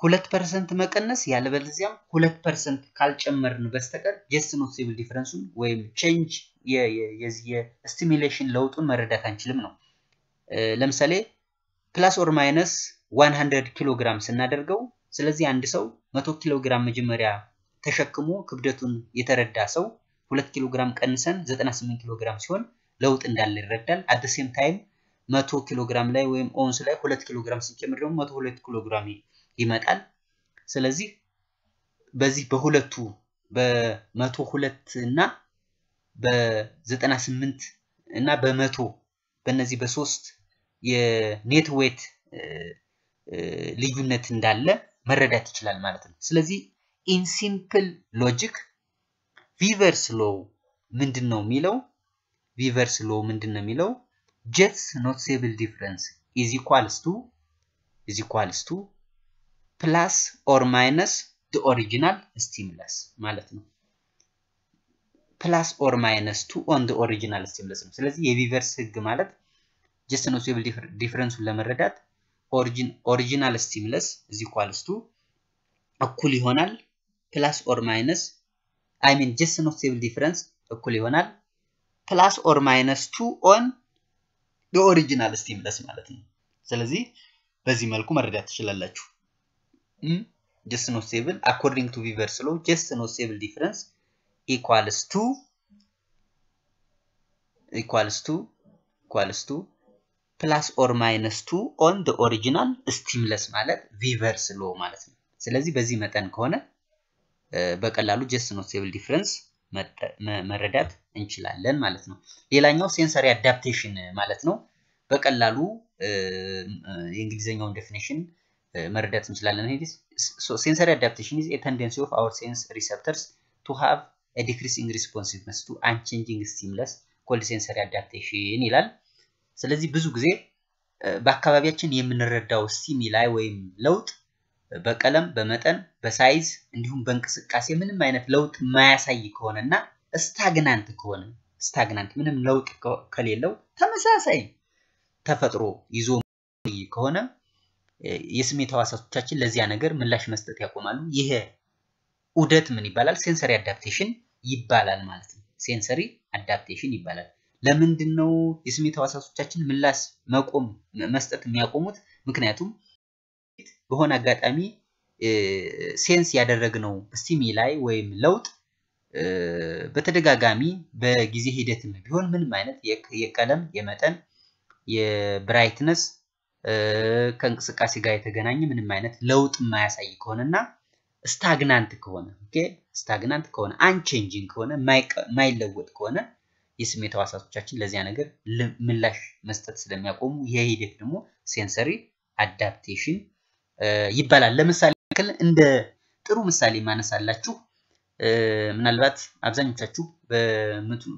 ሁለት ፐርሰንት መቀነስ ያለበለዚያም ሁለት ፐርሰንት ካልጨመርን በስተቀር ጀስት ኖሲብል ዲፈረንሱን ወይም ቼንጅ የስቲሚሌሽን ለውጡን መረዳት አንችልም ነው። ለምሳሌ ፕላስ ኦር ማይነስ 100 ኪሎ ግራም ስናደርገው፣ ስለዚህ አንድ ሰው 100 ኪሎ ግራም መጀመሪያ ተሸክሞ ክብደቱን የተረዳ ሰው 2 ኪሎ ግራም ቀንሰን 98 ኪሎ ግራም ሲሆን ለውጥ እንዳለ ይረዳል። አት ሴም ታይም 100 ኪሎ ግራም ላይ ወይም ኦንስ ላይ 2 ኪሎ ግራም ስንጨምር ደግሞ 102 ኪሎ ግራም ይመጣል። ስለዚህ በዚህ በሁለቱ በመቶ ሁለት እና በዘጠና ስምንት እና በመቶ በእነዚህ በሶስት የኔት ዌት ልዩነት እንዳለ መረዳት ይችላል ማለት ነው። ስለዚህ ኢን ሲምፕል ሎጂክ ቪቨርስ ሎው ምንድን ነው የሚለው? ቪቨርስ ሎው ምንድን ነው የሚለው? ጀትስ ኖት ሴብል ዲፍረንስ ኢዝ ኢኳልስ ቱ ኢዝ ኢኳልስ ቱ ፕላስ ኦር ማይነስ ድ ኦሪጂናል ስቲምለስ ማለት ነው። ፕላስ ኦር ማይነስ ቱ ኦን ድ ኦሪጂናል ስቲምለስ ነው። ስለዚህ የቪቨርስ ህግ ማለት ጀስት ነው ሲብል ዲፍረንሱን ለመረዳት ኦሪጂናል ስቲምለስ እዚ ኳልስ እኩል ይሆናል ፕላስ ኦር ማይነስ አይ ሚን ጀስት ነው ሲብል ዲፍረንስ እኩል ይሆናል ፕላስ ኦር ማይነስ ቱ ኦን ኦሪጂናል ስቲምለስ ማለት ነው። ስለዚህ በዚህ መልኩ መረዳት ትችላላችሁ። mm, just noticeable according to Weaver's law just noticeable difference equals to equals to equals to ፕላስ ኦር ማይነስ ቱ ኦን ደ ኦሪጂናል ስቲምለስ ማለት ቪቨርስ ሎ ማለት ነው። ስለዚህ በዚህ መጠን ከሆነ በቀላሉ ጀስት ኖቲብል ዲፍረንስ መረዳት እንችላለን ማለት ነው። ሌላኛው ሴንሰሪ አዳፕቴሽን ማለት ነው። በቀላሉ የእንግሊዝኛውን ዴፊኔሽን መረዳት እንችላለን። ሴንሰሪ አዳፕቴሽን ኢዝ ኤ ተንደንሲ ኦፍ አወር ሴንስ ሪሰፕተርስ ቱ ሃቭ ኤ ዲክሪሲንግ ሪስፖንሲቭነስ ቱ አንቼንጂንግ ስቲምለስ ኮልድ ሴንሰሪ አዳፕቴሽን ይላል። ስለዚህ ብዙ ጊዜ በአካባቢያችን የምንረዳው ስቲሚላይ ወይም ለውጥ በቀለም፣ በመጠን፣ በሳይዝ እንዲሁም በእንቅስቃሴ ምንም አይነት ለውጥ የማያሳይ ከሆነ እና ስታግናንት ከሆነ ስታግናንት ምንም ለውጥ ከሌለው ተመሳሳይ ተፈጥሮ ይዞ ከሆነ የስሜት ህዋሳቶቻችን ለዚያ ነገር ምላሽ መስጠት ያቆማሉ። ይሄ ዑደት ምን ይባላል? ሴንሰሪ አዳፕቴሽን ይባላል ማለት ነው። ሴንሰሪ አዳፕቴሽን ይባላል። ለምንድን ነው የስሜት ህዋሳቶቻችን ምላሽ መቆም መስጠት የሚያቆሙት? ምክንያቱም በሆነ አጋጣሚ ሴንስ ያደረግነው ስቲሚ ላይ ወይም ለውጥ በተደጋጋሚ በጊዜ ሂደትም ቢሆን ምንም አይነት የቀለም፣ የመጠን፣ የብራይትነስ ከእንቅስቃሴ ጋር የተገናኘ ምንም አይነት ለውጥ የማያሳይ ከሆነና ስታግናንት ከሆነ ስታግናንት ከሆነ አንቼንጂንግ ከሆነ የማይለወጥ ከሆነ የስሜት ህዋሳቶቻችን ለዚያ ነገር ምላሽ መስጠት ስለሚያቆሙ ይህ ሂደት ደግሞ ሴንሰሪ አዳፕቴሽን ይባላል። ለምሳሌ ክል እንደ ጥሩ ምሳሌ ማነሳላችሁ ምናልባት አብዛኞቻችሁ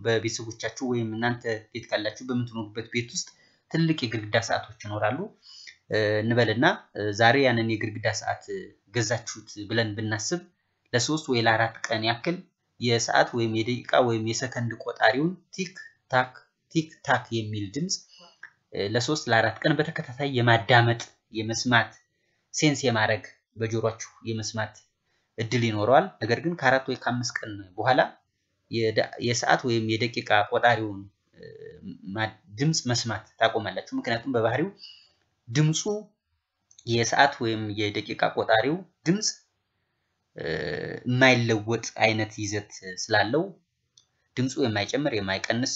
በቤተሰቦቻችሁ ወይም እናንተ ቤት ካላችሁ በምትኖሩበት ቤት ውስጥ ትልቅ የግድግዳ ሰዓቶች ይኖራሉ እንበልና ዛሬ ያንን የግድግዳ ሰዓት ገዛችሁት ብለን ብናስብ ለሶስት ወይ ለአራት ቀን ያክል የሰዓት ወይም የደቂቃ ወይም የሰከንድ ቆጣሪውን ቲክ ታክ ቲክ ታክ የሚል ድምፅ ለሶስት ለአራት ቀን በተከታታይ የማዳመጥ የመስማት ሴንስ የማድረግ በጆሯችሁ የመስማት እድል ይኖረዋል። ነገር ግን ከአራት ወይ ከአምስት ቀን በኋላ የሰዓት ወይም የደቂቃ ቆጣሪውን ድምፅ መስማት ታቆማላችሁ። ምክንያቱም በባህሪው ድምፁ የሰዓት ወይም የደቂቃ ቆጣሪው ድምፅ የማይለወጥ አይነት ይዘት ስላለው ድምፁ የማይጨምር የማይቀንስ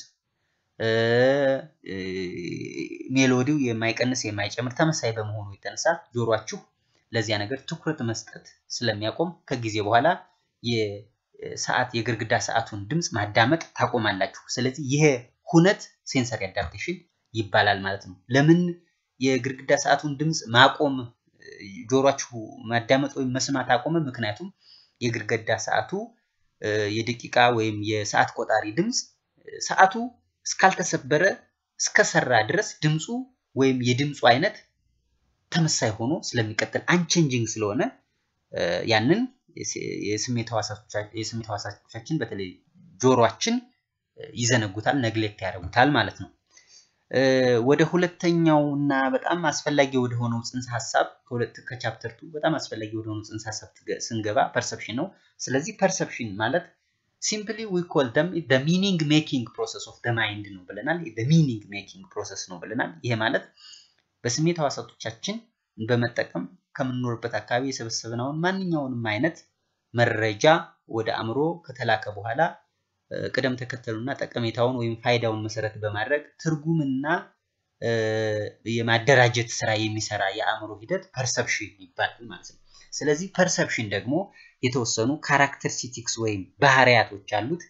ሜሎዲው የማይቀንስ የማይጨምር ተመሳይ በመሆኑ የተነሳ ጆሯችሁ ለዚያ ነገር ትኩረት መስጠት ስለሚያቆም ከጊዜ በኋላ የሰዓት የግርግዳ ሰዓቱን ድምፅ ማዳመጥ ታቆማላችሁ። ስለዚህ ይሄ ሁነት ሴንሰሪ አዳፕቴሽን ይባላል ማለት ነው። ለምን የግድግዳ ሰዓቱን ድምፅ ማቆም ጆሯችሁ ማዳመጥ ወይም መስማት አቆመ? ምክንያቱም የግድግዳ ሰዓቱ የደቂቃ ወይም የሰዓት ቆጣሪ ድምፅ ሰዓቱ እስካልተሰበረ እስከሰራ ድረስ ድምፁ ወይም የድምፁ አይነት ተመሳይ ሆኖ ስለሚቀጥል አንቼንጂንግ ስለሆነ ያንን የስሜት ህዋሳቶቻችን በተለይ ጆሮአችን ይዘነጉታል፣ ነግሌክት ያደርጉታል ማለት ነው። ወደ ሁለተኛው እና በጣም አስፈላጊ ወደሆነው ጽንሰ ሀሳብ ከቻፕተር ቱ በጣም አስፈላጊ ወደሆነው ጽንሰ ሀሳብ ስንገባ ፐርሰፕሽን ነው። ስለዚህ ፐርሰፕሽን ማለት ሲምፕሊ ዊ ኮል ደም ደ ሚኒንግ ሜኪንግ ፕሮሰስ ኦፍ ደ ማይንድ ነው ብለናል። ደ ሚኒንግ ሜኪንግ ፕሮሰስ ነው ብለናል። ይሄ ማለት በስሜት ህዋሳቶቻችን በመጠቀም ከምንኖርበት አካባቢ የሰበሰብነውን ማንኛውንም አይነት መረጃ ወደ አእምሮ ከተላከ በኋላ ቅደም ተከተሉና ጠቀሜታውን ወይም ፋይዳውን መሰረት በማድረግ ትርጉምና የማደራጀት ስራ የሚሰራ የአእምሮ ሂደት ፐርሰፕሽን ይባላል ማለት ነው። ስለዚህ ፐርሰፕሽን ደግሞ የተወሰኑ ካራክተሪስቲክስ ወይም ባህሪያቶች አሉት።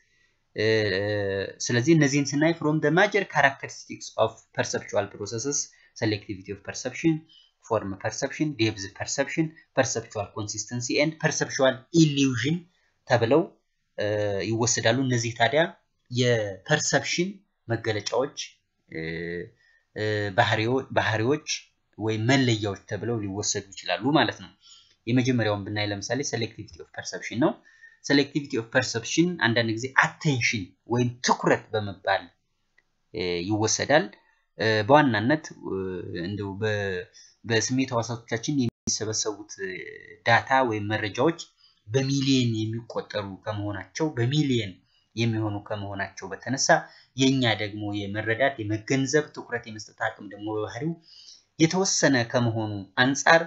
ስለዚህ እነዚህን ስናይ ፍሮም ደ ማጀር ካራክተሪስቲክስ ኦፍ ፐርሰፕቹዋል ፕሮሰስስ ሴሌክቲቪቲ ኦፍ ፐርሰፕሽን ፎርም ፐርሰፕሽን፣ ዴብዝ ፐርሰፕሽን፣ ፐርሰፕቹዋል ኮንሲስተንሲ ኤንድ ፐርሰፕቹዋል ኢሊውዥን ተብለው ይወሰዳሉ። እነዚህ ታዲያ የፐርሰፕሽን መገለጫዎች ባህሪዎች ወይም መለያዎች ተብለው ሊወሰዱ ይችላሉ ማለት ነው። የመጀመሪያውን ብናይ ለምሳሌ ሴሌክቲቪቲ ኦፍ ፐርሰፕሽን ነው። ሴሌክቲቪቲ ኦፍ ፐርሰፕሽን አንዳንድ ጊዜ አቴንሽን ወይም ትኩረት በመባል ይወሰዳል። በዋናነት እንደው በስሜት ሕዋሳቶቻችን የሚሰበሰቡት ዳታ ወይም መረጃዎች በሚሊየን የሚቆጠሩ ከመሆናቸው በሚሊየን የሚሆኑ ከመሆናቸው በተነሳ የኛ ደግሞ የመረዳት የመገንዘብ ትኩረት የመስጠት አቅም ደግሞ በባህሪው የተወሰነ ከመሆኑ አንጻር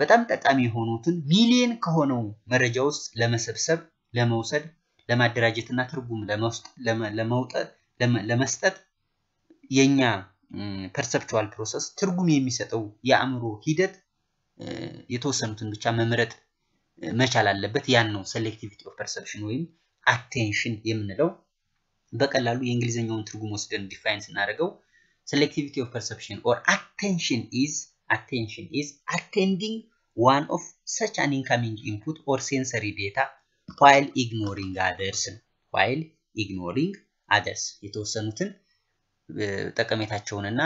በጣም ጠቃሚ የሆኑትን ሚሊየን ከሆነው መረጃ ውስጥ ለመሰብሰብ ለመውሰድ ለማደራጀትና ትርጉም ለመውጠት ለመስጠት የኛ ፐርሰፕቹዋል ፕሮሰስ ትርጉም የሚሰጠው የአእምሮ ሂደት የተወሰኑትን ብቻ መምረጥ መቻል አለበት። ያን ነው ሴሌክቲቪቲ ኦፍ ፐርሰፕሽን ወይም አቴንሽን የምንለው። በቀላሉ የእንግሊዝኛውን ትርጉም ወስደን ዲፋይን ስናደርገው ሴሌክቲቪቲ ኦፍ ፐርሰፕሽን ኦር አቴንሽን ኢዝ attention is attending one of such an incoming input or sensory data while ignoring others while ignoring others የተወሰኑትን ጠቀሜታቸውንና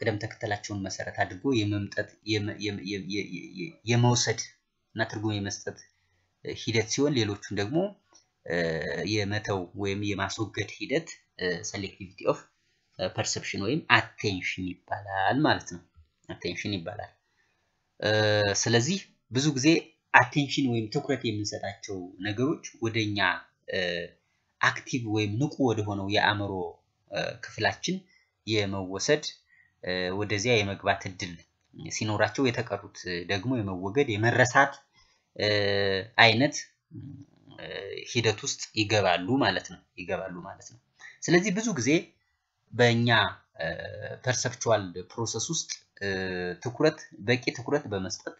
ቅደም ተከተላቸውን መሰረት አድርጎ የመምጠት የመውሰድ እና ትርጉም የመስጠት ሂደት ሲሆን ሌሎቹን ደግሞ የመተው ወይም የማስወገድ ሂደት ሴሌክቲቪቲ ኦፍ ፐርሰፕሽን ወይም አቴንሽን ይባላል ማለት ነው። አቴንሽን ይባላል። ስለዚህ ብዙ ጊዜ አቴንሽን ወይም ትኩረት የምንሰጣቸው ነገሮች ወደኛ አክቲቭ ወይም ንቁ ወደሆነው የአእምሮ ክፍላችን የመወሰድ ወደዚያ የመግባት እድል ሲኖራቸው የተቀሩት ደግሞ የመወገድ የመረሳት አይነት ሂደት ውስጥ ይገባሉ ማለት ነው ይገባሉ ማለት ነው። ስለዚህ ብዙ ጊዜ በእኛ ፐርሰፕቹዋል ፕሮሰስ ውስጥ ትኩረት በቂ ትኩረት በመስጠት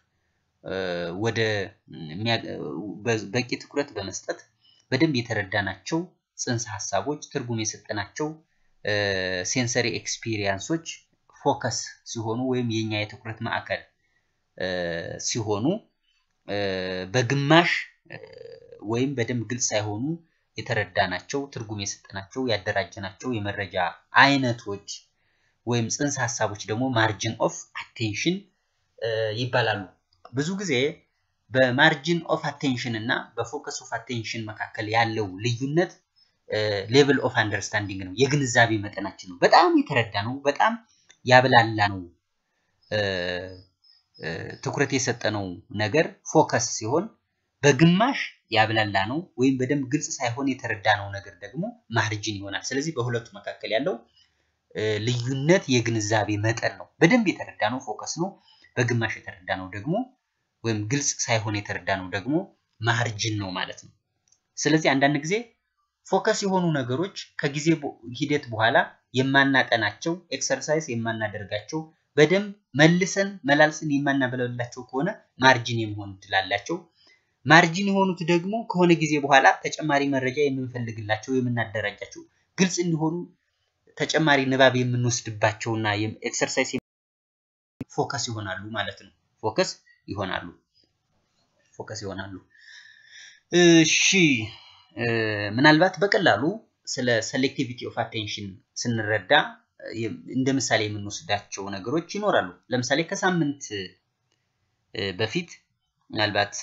ወደ በቂ ትኩረት በመስጠት በደንብ የተረዳናቸው ጽንሰ ሀሳቦች ትርጉም የሰጠናቸው ሴንሰሪ ኤክስፒሪየንሶች ፎከስ ሲሆኑ ወይም የኛ የትኩረት ማዕከል ሲሆኑ በግማሽ ወይም በደንብ ግልጽ ሳይሆኑ የተረዳናቸው ትርጉም የሰጠናቸው ያደራጀናቸው የመረጃ አይነቶች ወይም ጽንሰ ሀሳቦች ደግሞ ማርጅን ኦፍ አቴንሽን ይባላሉ። ብዙ ጊዜ በማርጅን ኦፍ አቴንሽን እና በፎከስ ኦፍ አቴንሽን መካከል ያለው ልዩነት ሌቭል ኦፍ አንደርስታንዲንግ ነው፣ የግንዛቤ መጠናችን ነው። በጣም የተረዳ ነው፣ በጣም ያብላላ ነው። ትኩረት የሰጠነው ነገር ፎከስ ሲሆን በግማሽ ያብላላ ነው ወይም በደንብ ግልጽ ሳይሆን የተረዳነው ነገር ደግሞ ማርጅን ይሆናል። ስለዚህ በሁለቱ መካከል ያለው ልዩነት የግንዛቤ መጠን ነው። በደንብ የተረዳነው ፎከስ ነው። በግማሽ የተረዳነው ደግሞ ወይም ግልጽ ሳይሆን የተረዳነው ደግሞ ማርጅን ነው ማለት ነው። ስለዚህ አንዳንድ ጊዜ ፎከስ የሆኑ ነገሮች ከጊዜ ሂደት በኋላ የማናጠናቸው ኤክሰርሳይዝ የማናደርጋቸው በደንብ መልሰን መላልሰን የማናበላላቸው ከሆነ ማርጂን የመሆን እድል አላቸው። ማርጂን የሆኑት ደግሞ ከሆነ ጊዜ በኋላ ተጨማሪ መረጃ የምንፈልግላቸው የምናደራጃቸው ግልጽ እንዲሆኑ ተጨማሪ ንባብ የምንወስድባቸውና ኤክሰርሳይዝ ፎከስ ይሆናሉ ማለት ነው። ፎከስ ይሆናሉ ፎከስ ይሆናሉ። እሺ ምናልባት በቀላሉ ስለ ሴሌክቲቪቲ ኦፍ አቴንሽን ስንረዳ እንደ ምሳሌ የምንወስዳቸው ነገሮች ይኖራሉ። ለምሳሌ ከሳምንት በፊት ምናልባት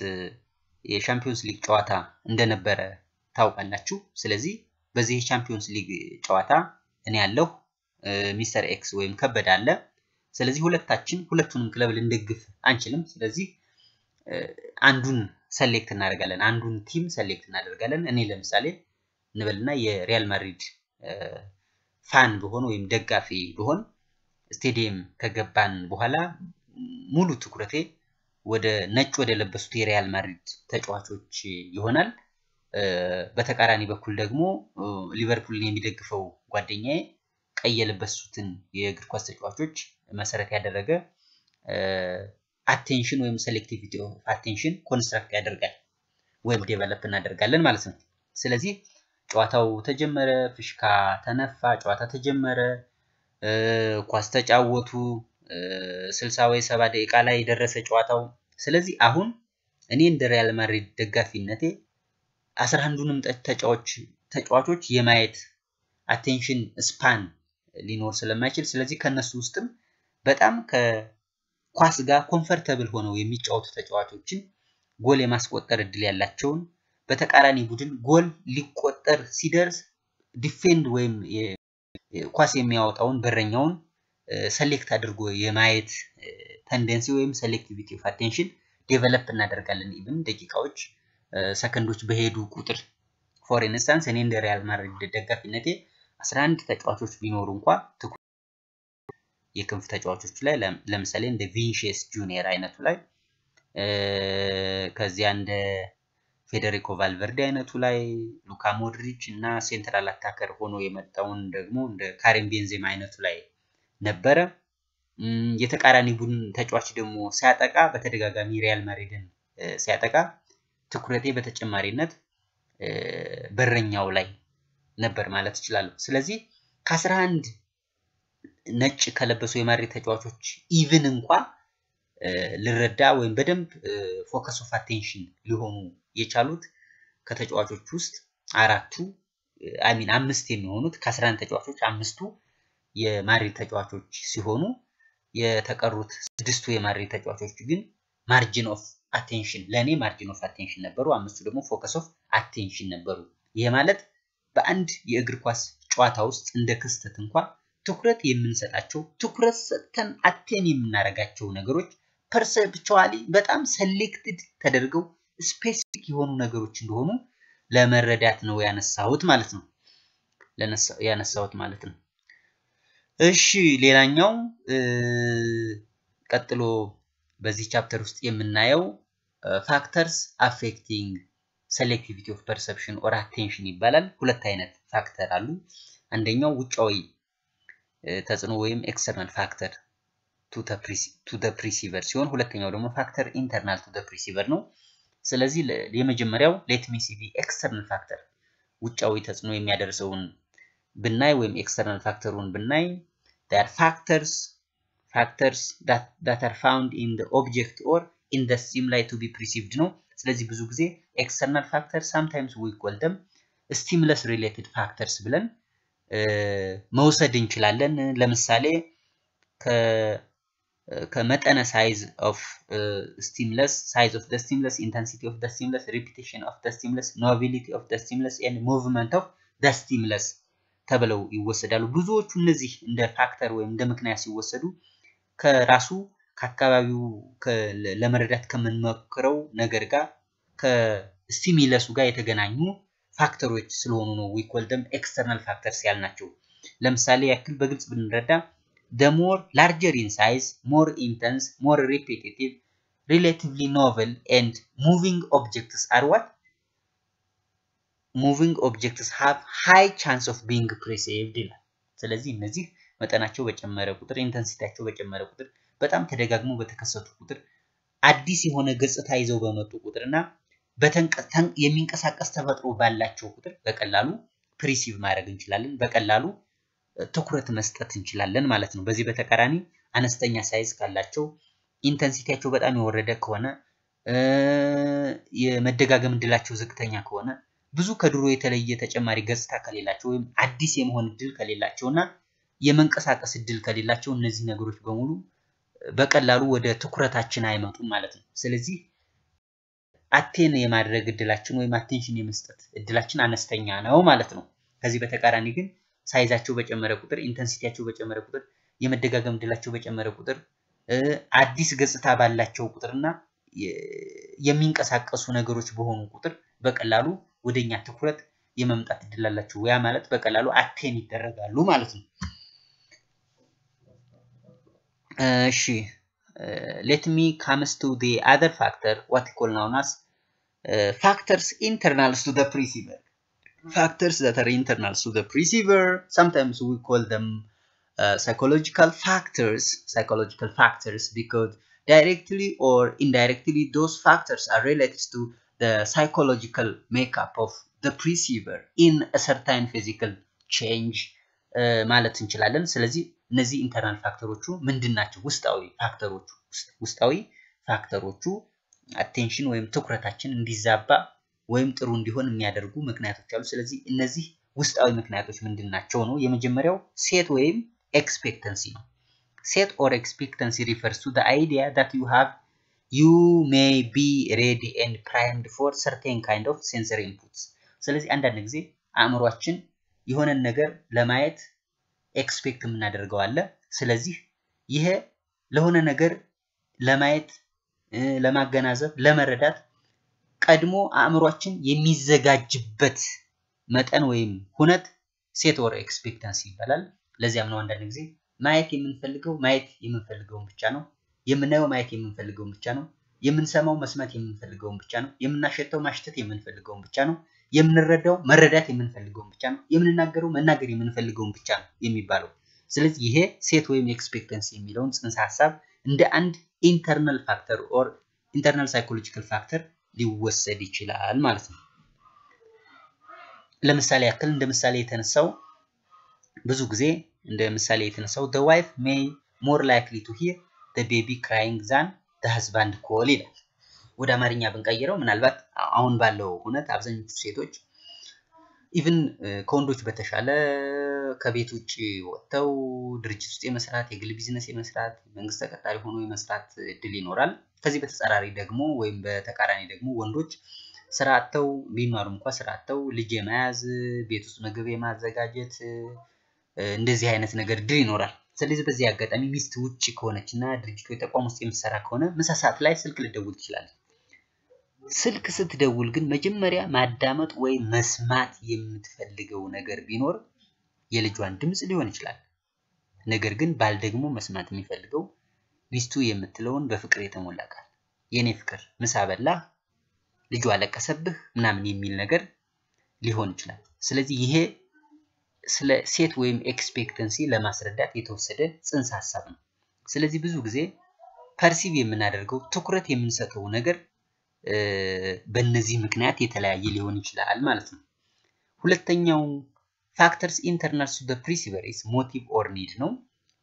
የሻምፒዮንስ ሊግ ጨዋታ እንደነበረ ታውቃላችሁ። ስለዚህ በዚህ የቻምፒዮንስ ሊግ ጨዋታ እኔ ያለሁ ሚስተር ኤክስ ወይም ከበደ አለ። ስለዚህ ሁለታችን ሁለቱንም ክለብ ልንደግፍ አንችልም። ስለዚህ አንዱን ሰሌክት እናደርጋለን፣ አንዱን ቲም ሰሌክት እናደርጋለን። እኔ ለምሳሌ እንበልና የሪያል ማድሪድ ፋን ብሆን ወይም ደጋፊ ብሆን ስቴዲየም ከገባን በኋላ ሙሉ ትኩረቴ ወደ ነጭ ወደ ለበሱት የሪያል ማድሪድ ተጫዋቾች ይሆናል። በተቃራኒ በኩል ደግሞ ሊቨርፑልን የሚደግፈው ጓደኛዬ ቀይ የለበሱትን የእግር ኳስ ተጫዋቾች መሰረት ያደረገ አቴንሽን ወይም ሴሌክቲቪቲ ኦፍ አቴንሽን ኮንስትራክት ያደርጋል ወይም ዴቨሎፕ እናደርጋለን ማለት ነው። ስለዚህ ጨዋታው ተጀመረ፣ ፍሽካ ተነፋ፣ ጨዋታ ተጀመረ፣ ኳስ ተጫወቱ። ስልሳ ወይ ሰባ ደቂቃ ላይ የደረሰ ጨዋታው። ስለዚህ አሁን እኔ እንደ ሪያል ማድሪድ ደጋፊነቴ አስራ አንዱንም ተጫዋቾች የማየት አቴንሽን ስፓን ሊኖር ስለማይችል ስለዚህ ከነሱ ውስጥም በጣም ከኳስ ጋር ኮንፈርተብል ሆነው የሚጫወቱ ተጫዋቾችን ጎል የማስቆጠር እድል ያላቸውን በተቃራኒ ቡድን ጎል ሊቆ ሊቆጠር ሲደርስ ዲፌንድ ወይም ኳስ የሚያወጣውን በረኛውን ሰሌክት አድርጎ የማየት ተንደንሲ ወይም ሴሌክቲቪቲ ኦፍ አቴንሽን ዴቨሎፕ እናደርጋለን። ኢብን ደቂቃዎች፣ ሰከንዶች በሄዱ ቁጥር ፎር ኢንስታንስ እኔ እንደ ሪያል ማድሪድ ደጋፊነቴ 11 ተጫዋቾች ቢኖሩ እንኳ የክንፍ ተጫዋቾች ላይ ለምሳሌ እንደ ቪንሽስ ጁኒየር አይነቱ ላይ ከዚያ እንደ ፌዴሪኮ ቫልቨርዴ አይነቱ ላይ ሉካ ሞድሪች እና ሴንትራል አታከር ሆኖ የመጣውን ደግሞ እንደ ካሪም ቤንዜማ አይነቱ ላይ ነበረ። የተቃራኒ ቡድን ተጫዋች ደግሞ ሲያጠቃ በተደጋጋሚ ሪያል ማድሪድን ሲያጠቃ ትኩረቴ በተጨማሪነት በረኛው ላይ ነበር ማለት እችላለሁ። ስለዚህ ከአስራ አንድ ነጭ ከለበሱ የማድሪድ ተጫዋቾች ኢቭን እንኳ ልረዳ ወይም በደንብ ፎከስ ኦፍ አቴንሽን ሊሆኑ የቻሉት ከተጫዋቾች ውስጥ አራቱ አሚን አምስት የሚሆኑት ከአስራ አንድ ተጫዋቾች አምስቱ የማድሪድ ተጫዋቾች ሲሆኑ የተቀሩት ስድስቱ የማድሪድ ተጫዋቾች ግን ማርጂን ኦፍ አቴንሽን ለእኔ ማርጂን ኦፍ አቴንሽን ነበሩ። አምስቱ ደግሞ ፎከስ ኦፍ አቴንሽን ነበሩ። ይሄ ማለት በአንድ የእግር ኳስ ጨዋታ ውስጥ እንደ ክስተት እንኳ ትኩረት የምንሰጣቸው ትኩረት ሰጥተን አቴን የምናደርጋቸው ነገሮች ፐርሰፕቹዋሊ በጣም ሰሌክትድ ተደርገው ስፔሲፊክ የሆኑ ነገሮች እንደሆኑ ለመረዳት ነው ያነሳሁት ማለት ነው ያነሳሁት ማለት ነው። እሺ ሌላኛው ቀጥሎ በዚህ ቻፕተር ውስጥ የምናየው ፋክተርስ አፌክቲንግ ሴሌክቲቪቲ ኦፍ ፐርሰፕሽን ኦር አቴንሽን ይባላል። ሁለት አይነት ፋክተር አሉ። አንደኛው ውጫዊ ተጽዕኖ ወይም ኤክስተርናል ፋክተር ቱ ደ ፕሪሲቨር ሲሆን ሁለተኛው ደግሞ ፋክተር ኢንተርናል ቱ ደ ፕሪሲቨር ነው። ስለዚህ የመጀመሪያው ሌት ሚሲቪ ኤክስተርናል ፋክተር ውጫዊ ተጽዕኖ የሚያደርሰውን ብናይ ወይም ኤክስተርናል ፋክተሩን ብናይ ዳት ፋክተርስ ፋክተርስ ዳት አር ፋውንድ ኢን ደ ኦብጀክት ኦር ኢን ደ ሲም ላይ ቱ ቢ ፕሪሲቭድ ነው። ስለዚህ ብዙ ጊዜ ኤክስተርናል ፋክተር ሳምታይምስ ዊ ኮል ደም ስቲሙለስ ሪሌትድ ፋክተርስ ብለን መውሰድ እንችላለን። ለምሳሌ ከመጠነ ሳይዝ ኦፍ ስቲምለስ ሳይዝ ኦፍ ስቲምለስ ኢንተንሲቲ ኦፍ ስቲምለስ ሪፒቴሽን ኦፍ ስቲምለስ ኖቢሊቲ ኦፍ ስቲምለስ ኤንድ ሙቭመንት ኦፍ ስቲምለስ ተብለው ይወሰዳሉ። ብዙዎቹ እነዚህ እንደ ፋክተር ወይም እንደ ምክንያት ሲወሰዱ ከራሱ ከአካባቢው ለመረዳት ከምንሞክረው ነገር ጋር ከስቲሚለሱ ጋር የተገናኙ ፋክተሮች ስለሆኑ ነው ዊኮልደም ኤክስተርናል ፋክተርስ ያልናቸው። ለምሳሌ ያክል በግልጽ ብንረዳ the more larger in size, more intense, more repetitive, relatively novel and moving objects are what? ሙቪንግ ኦብጀክትስ ሃቭ ሃይ ቻንስ ኦፍ ቢንግ ፕሪሴቭድ ይላል። ስለዚህ እነዚህ መጠናቸው በጨመረ ቁጥር ኢንተንሲቲያቸው በጨመረ ቁጥር በጣም ተደጋግሞ በተከሰቱ ቁጥር አዲስ የሆነ ገጽታ ይዘው በመጡ ቁጥር እና የሚንቀሳቀስ ተፈጥሮ ባላቸው ቁጥር በቀላሉ ፕሪሲቭ ማድረግ እንችላለን። በቀላሉ ትኩረት መስጠት እንችላለን ማለት ነው። በዚህ በተቃራኒ አነስተኛ ሳይዝ ካላቸው ኢንተንሲቲያቸው በጣም የወረደ ከሆነ የመደጋገም እድላቸው ዝቅተኛ ከሆነ ብዙ ከድሮ የተለየ ተጨማሪ ገጽታ ከሌላቸው ወይም አዲስ የመሆን እድል ከሌላቸው እና የመንቀሳቀስ እድል ከሌላቸው እነዚህ ነገሮች በሙሉ በቀላሉ ወደ ትኩረታችን አይመጡም ማለት ነው። ስለዚህ አቴን የማድረግ እድላችን ወይም አቴንሽን የመስጠት እድላችን አነስተኛ ነው ማለት ነው። ከዚህ በተቃራኒ ግን ሳይዛቸው በጨመረ ቁጥር፣ ኢንተንሲቲያቸው በጨመረ ቁጥር፣ የመደጋገም ድላቸው በጨመረ ቁጥር፣ አዲስ ገጽታ ባላቸው ቁጥርና የሚንቀሳቀሱ ነገሮች በሆኑ ቁጥር በቀላሉ ወደኛ ትኩረት የመምጣት እድል አላቸው። ያ ማለት በቀላሉ አቴን ይደረጋሉ ማለት ነው። እሺ ሌት ሚ ካምስ ቱ ዘ አደር ፋክተር ዋት ኮል ናውናስ ፋክተርስ ኢንተርናልስ ቱ ዘ ፕሪንሲፕል factors that are internal to the perceiver. Sometimes we call them uh, psychological factors, psychological factors, because directly or indirectly those factors are related to the psychological makeup of the perceiver in a certain physical change uh, ማለት እንችላለን። ስለዚህ እነዚህ ኢንተርናል ፋክተሮቹ ምንድን ናቸው? ውስጣዊ ፋክተሮቹ ውስጣዊ ፋክተሮቹ አቴንሽን ወይም ትኩረታችን እንዲዛባ ወይም ጥሩ እንዲሆን የሚያደርጉ ምክንያቶች አሉ። ስለዚህ እነዚህ ውስጣዊ ምክንያቶች ምንድን ናቸው ነው? የመጀመሪያው ሴት ወይም ኤክስፔክተንሲ ነው። ሴት ኦር ኤክስፔክተንሲ ሪፈርስ ቱ አይዲያ ዳት ዩ ሃቭ ዩ ሜይ ቢ ሬዲ ኤንድ ፕራይምድ ፎር ሰርቴን ካይንድ ኦፍ ሴንሰሪ ኢንፑትስ። ስለዚህ አንዳንድ ጊዜ አእምሯችን የሆነን ነገር ለማየት ኤክስፔክት የምናደርገው አለ። ስለዚህ ይሄ ለሆነ ነገር ለማየት ለማገናዘብ፣ ለመረዳት ቀድሞ አእምሯችን የሚዘጋጅበት መጠን ወይም ሁነት ሴት ወር ኤክስፔክታንሲ ይባላል። ለዚያም ነው አንዳንድ ጊዜ ማየት የምንፈልገው ማየት የምንፈልገውን ብቻ ነው። የምናየው ማየት የምንፈልገውን ብቻ ነው። የምንሰማው መስማት የምንፈልገውን ብቻ ነው። የምናሸተው ማሽተት የምንፈልገውን ብቻ ነው። የምንረዳው መረዳት የምንፈልገውን ብቻ ነው። የምንናገረው መናገር የምንፈልገውን ብቻ ነው የሚባለው። ስለዚህ ይሄ ሴት ወይም ኤክስፔክተንሲ የሚለውን ጽንሰ ሀሳብ እንደ አንድ ኢንተርናል ፋክተር ኦር ኢንተርናል ሳይኮሎጂካል ፋክተር ሊወሰድ ይችላል ማለት ነው። ለምሳሌ ያክል እንደ ምሳሌ የተነሳው ብዙ ጊዜ እንደ ምሳሌ የተነሳው the wife may more likely to hear the baby crying than the husband call ይላል። ወደ አማርኛ ብንቀይረው ምናልባት አሁን ባለው እውነት አብዛኞቹ ሴቶች ኢቭን ከወንዶች በተሻለ ከቤት ውጭ ወጥተው ድርጅት ውስጥ የመስራት የግል ቢዝነስ የመስራት መንግስት ተቀጣሪ ሆኖ የመስራት እድል ይኖራል። ከዚህ በተጻራሪ ደግሞ ወይም በተቃራኒ ደግሞ ወንዶች ስራ አጥተው ቢማሩ እንኳ ስራ አጥተው ልጅ የመያዝ ቤት ውስጥ ምግብ የማዘጋጀት እንደዚህ አይነት ነገር ድል ይኖራል። ስለዚህ በዚህ አጋጣሚ ሚስት ውጭ ከሆነች እና ድርጅቱ የተቋም ውስጥ የምትሰራ ከሆነ ምሳ ሰዓት ላይ ስልክ ልደውል ትችላለች። ስልክ ስትደውል ግን መጀመሪያ ማዳመጥ ወይም መስማት የምትፈልገው ነገር ቢኖር የልጇን ድምፅ ሊሆን ይችላል። ነገር ግን ባል ደግሞ መስማት የሚፈልገው ሚስቱ የምትለውን በፍቅር የተሞላ ቃል የእኔ ፍቅር ምሳ በላ ልጁ አለቀሰብህ ምናምን የሚል ነገር ሊሆን ይችላል። ስለዚህ ይሄ ስለ ሴት ወይም ኤክስፔክተንሲ ለማስረዳት የተወሰደ ጽንሰ ሀሳብ ነው። ስለዚህ ብዙ ጊዜ ፐርሲቭ የምናደርገው ትኩረት የምንሰጠው ነገር በእነዚህ ምክንያት የተለያየ ሊሆን ይችላል ማለት ነው። ሁለተኛው ፋክተርስ ኢንተርናል ቱ ፕሪሲቨር ኢዝ ሞቲቭ ኦር ኒድ ነው።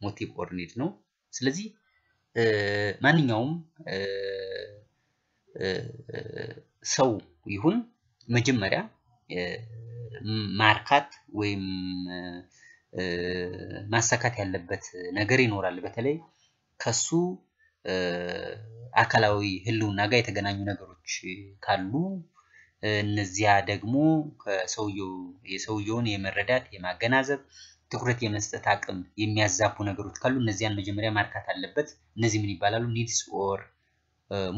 ሞቲቭ ኦር ኒድ ነው። ስለዚህ ማንኛውም ሰው ይሁን መጀመሪያ ማርካት ወይም ማሳካት ያለበት ነገር ይኖራል። በተለይ ከሱ አካላዊ ህልውና ጋር የተገናኙ ነገሮች ካሉ እነዚያ ደግሞ ከሰውየው የሰውየውን የመረዳት የማገናዘብ ትኩረት የመስጠት አቅም የሚያዛቡ ነገሮች ካሉ እነዚያን መጀመሪያ ማርካት አለበት። እነዚህ ምን ይባላሉ? ኒድስ ኦር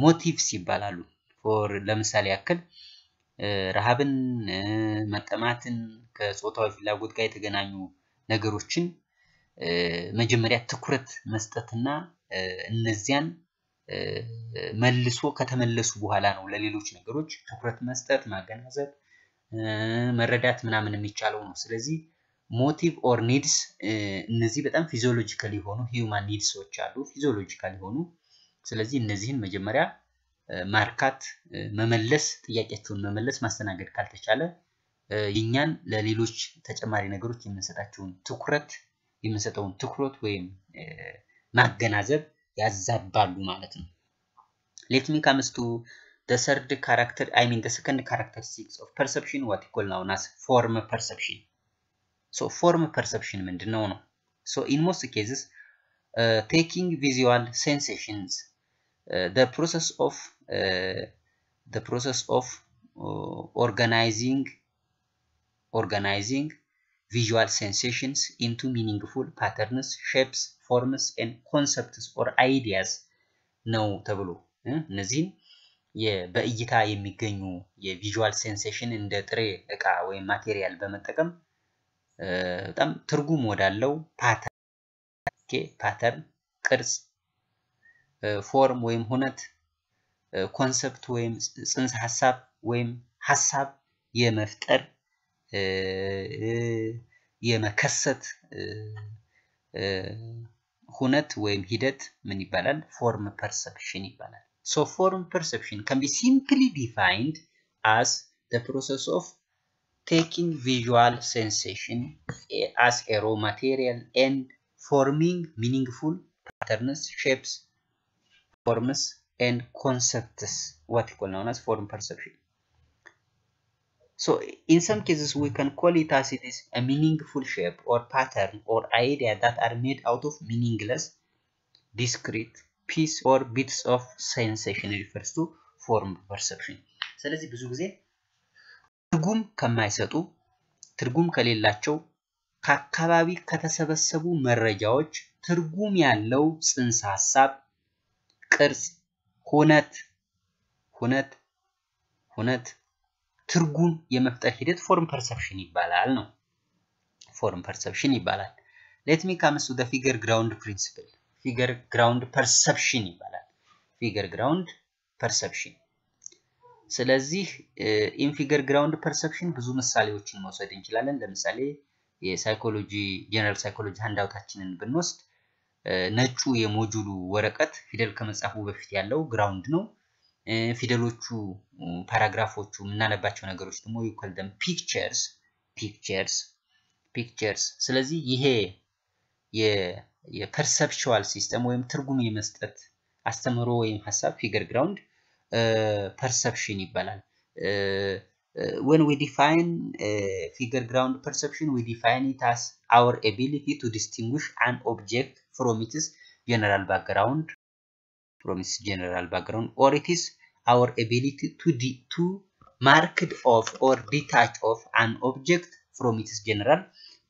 ሞቲቭስ ይባላሉ። ፎር ለምሳሌ ያክል ረሃብን፣ መጠማትን፣ ከጾታዊ ፍላጎት ጋር የተገናኙ ነገሮችን መጀመሪያ ትኩረት መስጠትና እነዚያን መልሶ ከተመለሱ በኋላ ነው ለሌሎች ነገሮች ትኩረት መስጠት፣ ማገናዘብ፣ መረዳት ምናምን የሚቻለው ነው። ስለዚህ ሞቲቭ ኦር ኒድስ እነዚህ በጣም ፊዚዮሎጂካል የሆኑ ሂዩማን ኒድሶች አሉ። ፊዚዮሎጂካል የሆኑ ስለዚህ እነዚህን መጀመሪያ eh, ማርካት፣ eh, መመለስ፣ ጥያቄያቸውን መመለስ ማስተናገድ ካልተቻለ eh, የእኛን ለሌሎች ተጨማሪ ነገሮች የምንሰጣቸውን ትኩረት የምንሰጠውን ትኩረት ወይም ማገናዘብ ያዛባሉ ማለት ነው። ሌት ሚ ካምስ ቱ the third character i mean the second characteristics of perception what you call ሶ ፎርም ፐርሰፕሽን ምንድን ነው ነው። ሶ ኢን ሞስት ኬዝስ ቴኪንግ ቪዥዋል ሴንሴሽንስ ደ ፕሮሰስ ኦፍ ደ ፕሮሰስ ኦፍ ኦርጋናይዚንግ ኦርጋናይዚንግ visual sensations into meaningful patterns, shapes, forms and concepts or ideas ነው ተብሎ እነዚህን በእይታ የሚገኙ የቪዥዋል ሴንሴሽን እንደ ጥሬ እቃ ወይም ማቴሪያል በመጠቀም በጣም ትርጉም ወዳለው ፓተርን ፓተርን ቅርጽ፣ ፎርም ወይም ሁነት፣ ኮንሰፕት ወይም ጽንሰ ሀሳብ ወይም ሀሳብ የመፍጠር የመከሰት ሁነት ወይም ሂደት ምን ይባላል? ፎርም ፐርሰፕሽን ይባላል። ሶ ፎርም ፐርሰፕሽን ካን ቢ ሲምፕሊ ዲፋይንድ አስ ፕሮሰስ ኦፍ taking visual sensation as a raw material and forming meaningful patterns, shapes, forms, and concepts, what we call known as form perception. So in some cases, we can call it as it is a meaningful shape or pattern or idea that are made out of meaningless, discrete piece or bits of sensation refers to form perception. ስለዚህ ብዙ see? ትርጉም ከማይሰጡ ትርጉም ከሌላቸው ከአካባቢ ከተሰበሰቡ መረጃዎች ትርጉም ያለው ጽንሰ ሐሳብ፣ ቅርጽ፣ ሁነት ሁነት ሁነት ትርጉም የመፍጠር ሂደት ፎርም ፐርሰፕሽን ይባላል ነው። ፎርም ፐርሰፕሽን ይባላል። ሌት ሚ ካምስ ቱ ዘ ፊገር ግራውንድ ፕሪንሲፕል ፊገር ግራውንድ ፐርሰፕሽን ይባላል። ፊገር ግራውንድ ፐርሰፕሽን ስለዚህ ኢንፊገር ግራውንድ ፐርሰፕሽን ብዙ ምሳሌዎችን መውሰድ እንችላለን። ለምሳሌ የሳይኮሎጂ ጀነራል ሳይኮሎጂ ሃንዳውታችንን ብንወስድ ነጩ የሞጁሉ ወረቀት ፊደል ከመጻፉ በፊት ያለው ግራውንድ ነው። ፊደሎቹ፣ ፓራግራፎቹ፣ የምናነባቸው ነገሮች ደግሞ ይኮልደም ፒክቸርስ ፒክቸርስ ፒክቸርስ። ስለዚህ ይሄ የፐርሰፕቹዋል ሲስተም ወይም ትርጉም የመስጠት አስተምህሮ ወይም ሀሳብ ፊገር ግራውንድ ፐርሰፕሽን ይባላል። ወን ዊ ዲፋይን ፊገር ግራውንድ ፐርሰፕሽን ዊ ዲፋይን ኢት አስ አወር ኤቢሊቲ ቱ ዲስቲንጉሽ አን ኦብጀክት ፍሮም ኢትስ ጀነራል ባክግራውንድ ፍሮም ኢትስ ጀነራል ባክግራውንድ ኦር ኢትስ አወር ኤቢሊቲ ቱ ቱ ማርክድ ኦፍ ኦር ዲታች ኦፍ አን ኦብጀክት ፍሮም ኢትስ ጀነራል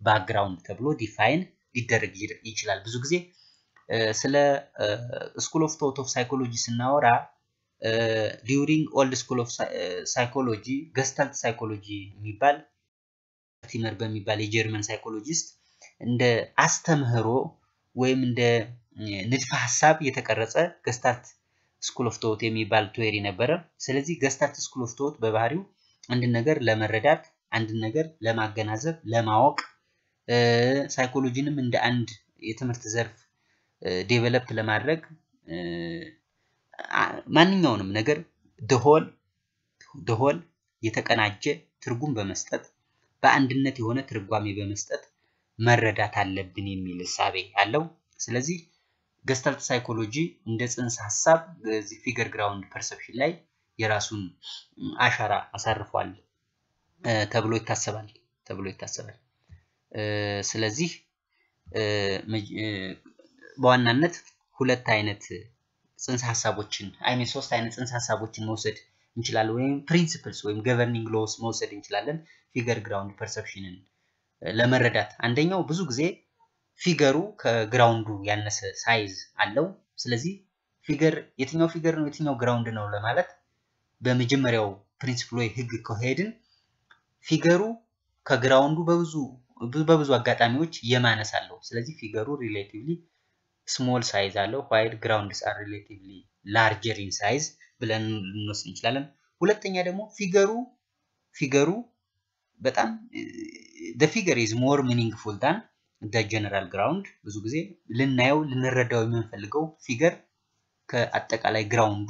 ባክግራውንድ ተብሎ ዲፋይን ሊደረግ ይችላል። ብዙ ጊዜ ስለ ስኩል ኦፍ ቶት ኦፍ ሳይኮሎጂ ስናወራ ዲዩሪንግ ኦልድ ስኩል ኦፍ ሳይኮሎጂ ገስታልት ሳይኮሎጂ የሚባል ቲመር በሚባል የጀርመን ሳይኮሎጂስት እንደ አስተምህሮ ወይም እንደ ንድፈ ሀሳብ የተቀረጸ ገስታልት ስኩል ኦፍ ቶት የሚባል ቴዎሪ ነበረ። ስለዚህ ገስታልት ስኩል ኦፍ ቶት በባህሪው አንድን ነገር ለመረዳት አንድን ነገር ለማገናዘብ፣ ለማወቅ ሳይኮሎጂንም እንደ አንድ የትምህርት ዘርፍ ዴቨሎፕ ለማድረግ ማንኛውንም ነገር ደሆል ደሆል የተቀናጀ ትርጉም በመስጠት በአንድነት የሆነ ትርጓሜ በመስጠት መረዳት አለብን የሚል እሳቤ አለው። ስለዚህ ገስታልት ሳይኮሎጂ እንደ ጽንሰ ሀሳብ በዚህ ፊገር ግራውንድ ፐርሰፕሽን ላይ የራሱን አሻራ አሳርፏል ተብሎ ይታሰባል ተብሎ ይታሰባል። ስለዚህ በዋናነት ሁለት አይነት ጽንሰ ሀሳቦችን አይሚን ሶስት አይነት ጽንሰ ሀሳቦችን መውሰድ እንችላለን፣ ወይም ፕሪንሲፕልስ ወይም ገቨርኒንግ ሎስ መውሰድ እንችላለን። ፊገር ግራውንድ ፐርሰፕሽንን ለመረዳት አንደኛው ብዙ ጊዜ ፊገሩ ከግራውንዱ ያነሰ ሳይዝ አለው። ስለዚህ ፊገር የትኛው ፊገር ነው የትኛው ግራውንድ ነው ለማለት በመጀመሪያው ፕሪንሲፕል ወይ ህግ ከሄድን ፊገሩ ከግራውንዱ በብዙ በብዙ አጋጣሚዎች የማነስ አለው። ስለዚህ ፊገሩ ሪሌቲቭሊ ስሞል ሳይዝ አለው። ዋይል ግራውንድስ አር ሪሌቲቭሊ ላርጀር ኢን ሳይዝ ብለን ልንወስድ እንችላለን። ሁለተኛ ደግሞ ፊገሩ ፊገሩ በጣም ደ ፊገር ኢዝ ሞር ሚኒንግፉል ዳን ደ ጀነራል ግራውንድ። ብዙ ጊዜ ልናየው ልንረዳው የምንፈልገው ፊገር ከአጠቃላይ ግራውንዱ